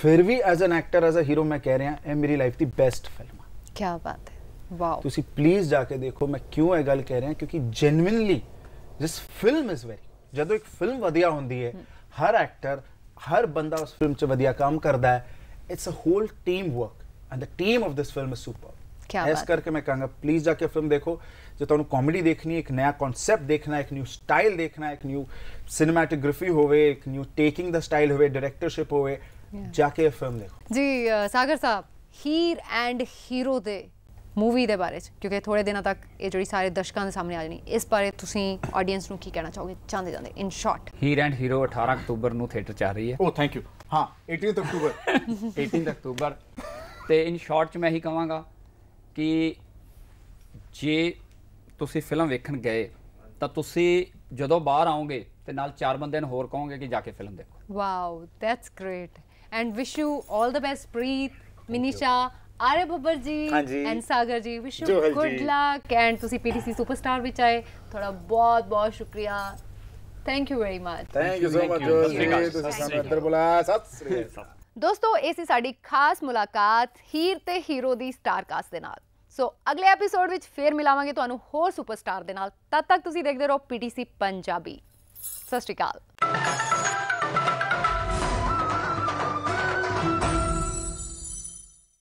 ਫਿਰ ਵੀ as an actor as uh hero ਮੈਂ ਕਹਿ ਰਿਹਾ ਇਹ ਮੇਰੀ ਲਾਈਫ ਦੀ ਬੈਸਟ ਫਿਲਮ ਆ ਕੀ ਬਾਤ ਹੈ ਵਾਓ ਤੁਸੀਂ ਪਲੀਜ਼ ਜਾ ਕੇ ਦੇਖੋ ਮੈਂ ਕਿਉਂ ਇਹ ਗੱਲ ਕਹਿ ਰਿਹਾ ਕਿਉਂਕਿ genuinely this film is very ਜਦੋਂ ਇੱਕ ਫਿਲਮ ਵਧੀਆ ਹੁੰਦੀ ਹੈ ਹਰ ਐਕਟਰ ਹਰ ਬੰਦਾ ਉਸ ਫਿਲਮ 'ਚ ਵਧੀਆ ਕੰਮ ਕਰਦਾ ਹੈ it's uh whole team work and the team of this film is super ਇਸ ਕਰਕੇ ਮੈਂ ਕਹਾਂਗਾ ਪਲੀਜ਼ ਜਾ ਕੇ ਫਿਲਮ ਦੇਖੋ ਜੇ ਤੁਹਾਨੂੰ ਕਾਮੇਡੀ ਦੇਖਣੀ ਹੈ ਇੱਕ ਨਵਾਂ ਕਨਸੈਪਟ ਦੇਖਣਾ ਹੈ ਇੱਕ ਨਿਊ ਸਟਾਈਲ ਦੇਖਣਾ ਹੈ ਇੱਕ ਨਿਊ ਸਿਨੇਮੈਟੋਗ੍ਰਾਫੀ ਹੋਵੇ ਇੱਕ ਨਿਊ ਟੇਕਿੰਗ ਦਾ ਸਟਾਈਲ ਹੋਵੇ ਡਾਇਰੈਕਟਰਸ਼ਿਪ ਹੋਵੇ ਜਾ ਕੇ ਫਿਲਮ ਦੇਖੋ ਜੀ ਸਾਗਰ ਸਾਹਿਬ ਹੀਰ ਐਂਡ ਹੀਰੋ ਦੇ ਮੂਵੀ ਦੇ ਬਾਰੇ ਚ ਕਿਉਂਕਿ ਥੋੜੇ ਦਿਨਾਂ ਤੱਕ ਇਹ ਜਿਹੜੀ ਸਾਰੇ ਦਰਸ਼ਕਾਂ ਦੇ ਸਾਹਮਣੇ ਆ ਜਣੀ ਇਸ ਬਾਰੇ ਤੁਸੀਂ ਆਡੀਅנס ਨੂੰ ਕੀ ਕਹਿਣਾ ਚਾਹੋਗੇ ਚਾਹਦੇ ਜਾਂਦੇ in short Heer and hero 18 ਅਕਤੂਬਰ ਨੂੰ ਥੀਏਟਰ ਚ ਆ ਰਹੀ ਹੈ ਓ ਥੈਂਕ ਯੂ ਹਾਂ 18 ਅਕਤੂਬਰ 18 ਅਕਤੂਬਰ ਤੇ ਇਨ ਸ਼ਾਰਟ ਚ ਮੈਂ ਇਹੀ ਕਹਾਂਗਾ ਕਿ ਜੇ ਤੁਸੀਂ ਫਿਲਮ ਵੇਖਣ ਗਏ ਤਾਂ ਤੁਸੀਂ ਜਦੋਂ ਬਾਹਰ ਆਓਗੇ ਤੇ ਨਾਲ ਚਾਰ ਬੰਦਿਆਂ ਨੂੰ ਹੋਰ ਕਹੋਗੇ ਕਿ ਜਾ ਕੇ ਫਿਲਮ ਦੇਖੋ wow that's great and wish you 올 the best Preet Minissha Aarya Babbar ji and Sagar ji wish you good luck and ਤੁਸੀਂ ਪੀਟੀਸੀ ਸੁਪਰਸਟਾਰ ਵਿੱਚ ਆਏ ਤੁਹਾਡਾ ਬਹੁਤ ਬਹੁਤ ਸ਼ੁਕਰੀਆ thank you very much thank you so much ਸਤਿ ਸ੍ਰੀ ਅਕਾਲ ਸਤਿ ਸ੍ਰੀ ਅਕਾਲ ਦੋਸਤੋ ਇਹ ਸੀ ਸਾਡੀ ਖਾਸ ਮੁਲਾਕਾਤ ਹੀਰ ਤੇ ਹੀਰੋ ਦੀ ਸਟਾਰ ਕਾਸਟ ਦੇ ਨਾਲ ਸੋ ਅਗਲੇ ਐਪੀਸੋਡ ਵਿੱਚ ਫੇਰ ਮਿਲਾਵਾਂਗੇ ਤੁਹਾਨੂੰ ਹੋਰ ਸੁਪਰਸਟਾਰ ਦੇ ਨਾਲ ਤਦ ਤੱਕ ਤੁਸੀਂ ਦੇਖਦੇ ਰਹੋ ਪੀਟੀਸੀ ਪੰਜਾਬੀ ਸਤਿ ਸ਼੍ਰੀ ਅਕਾਲ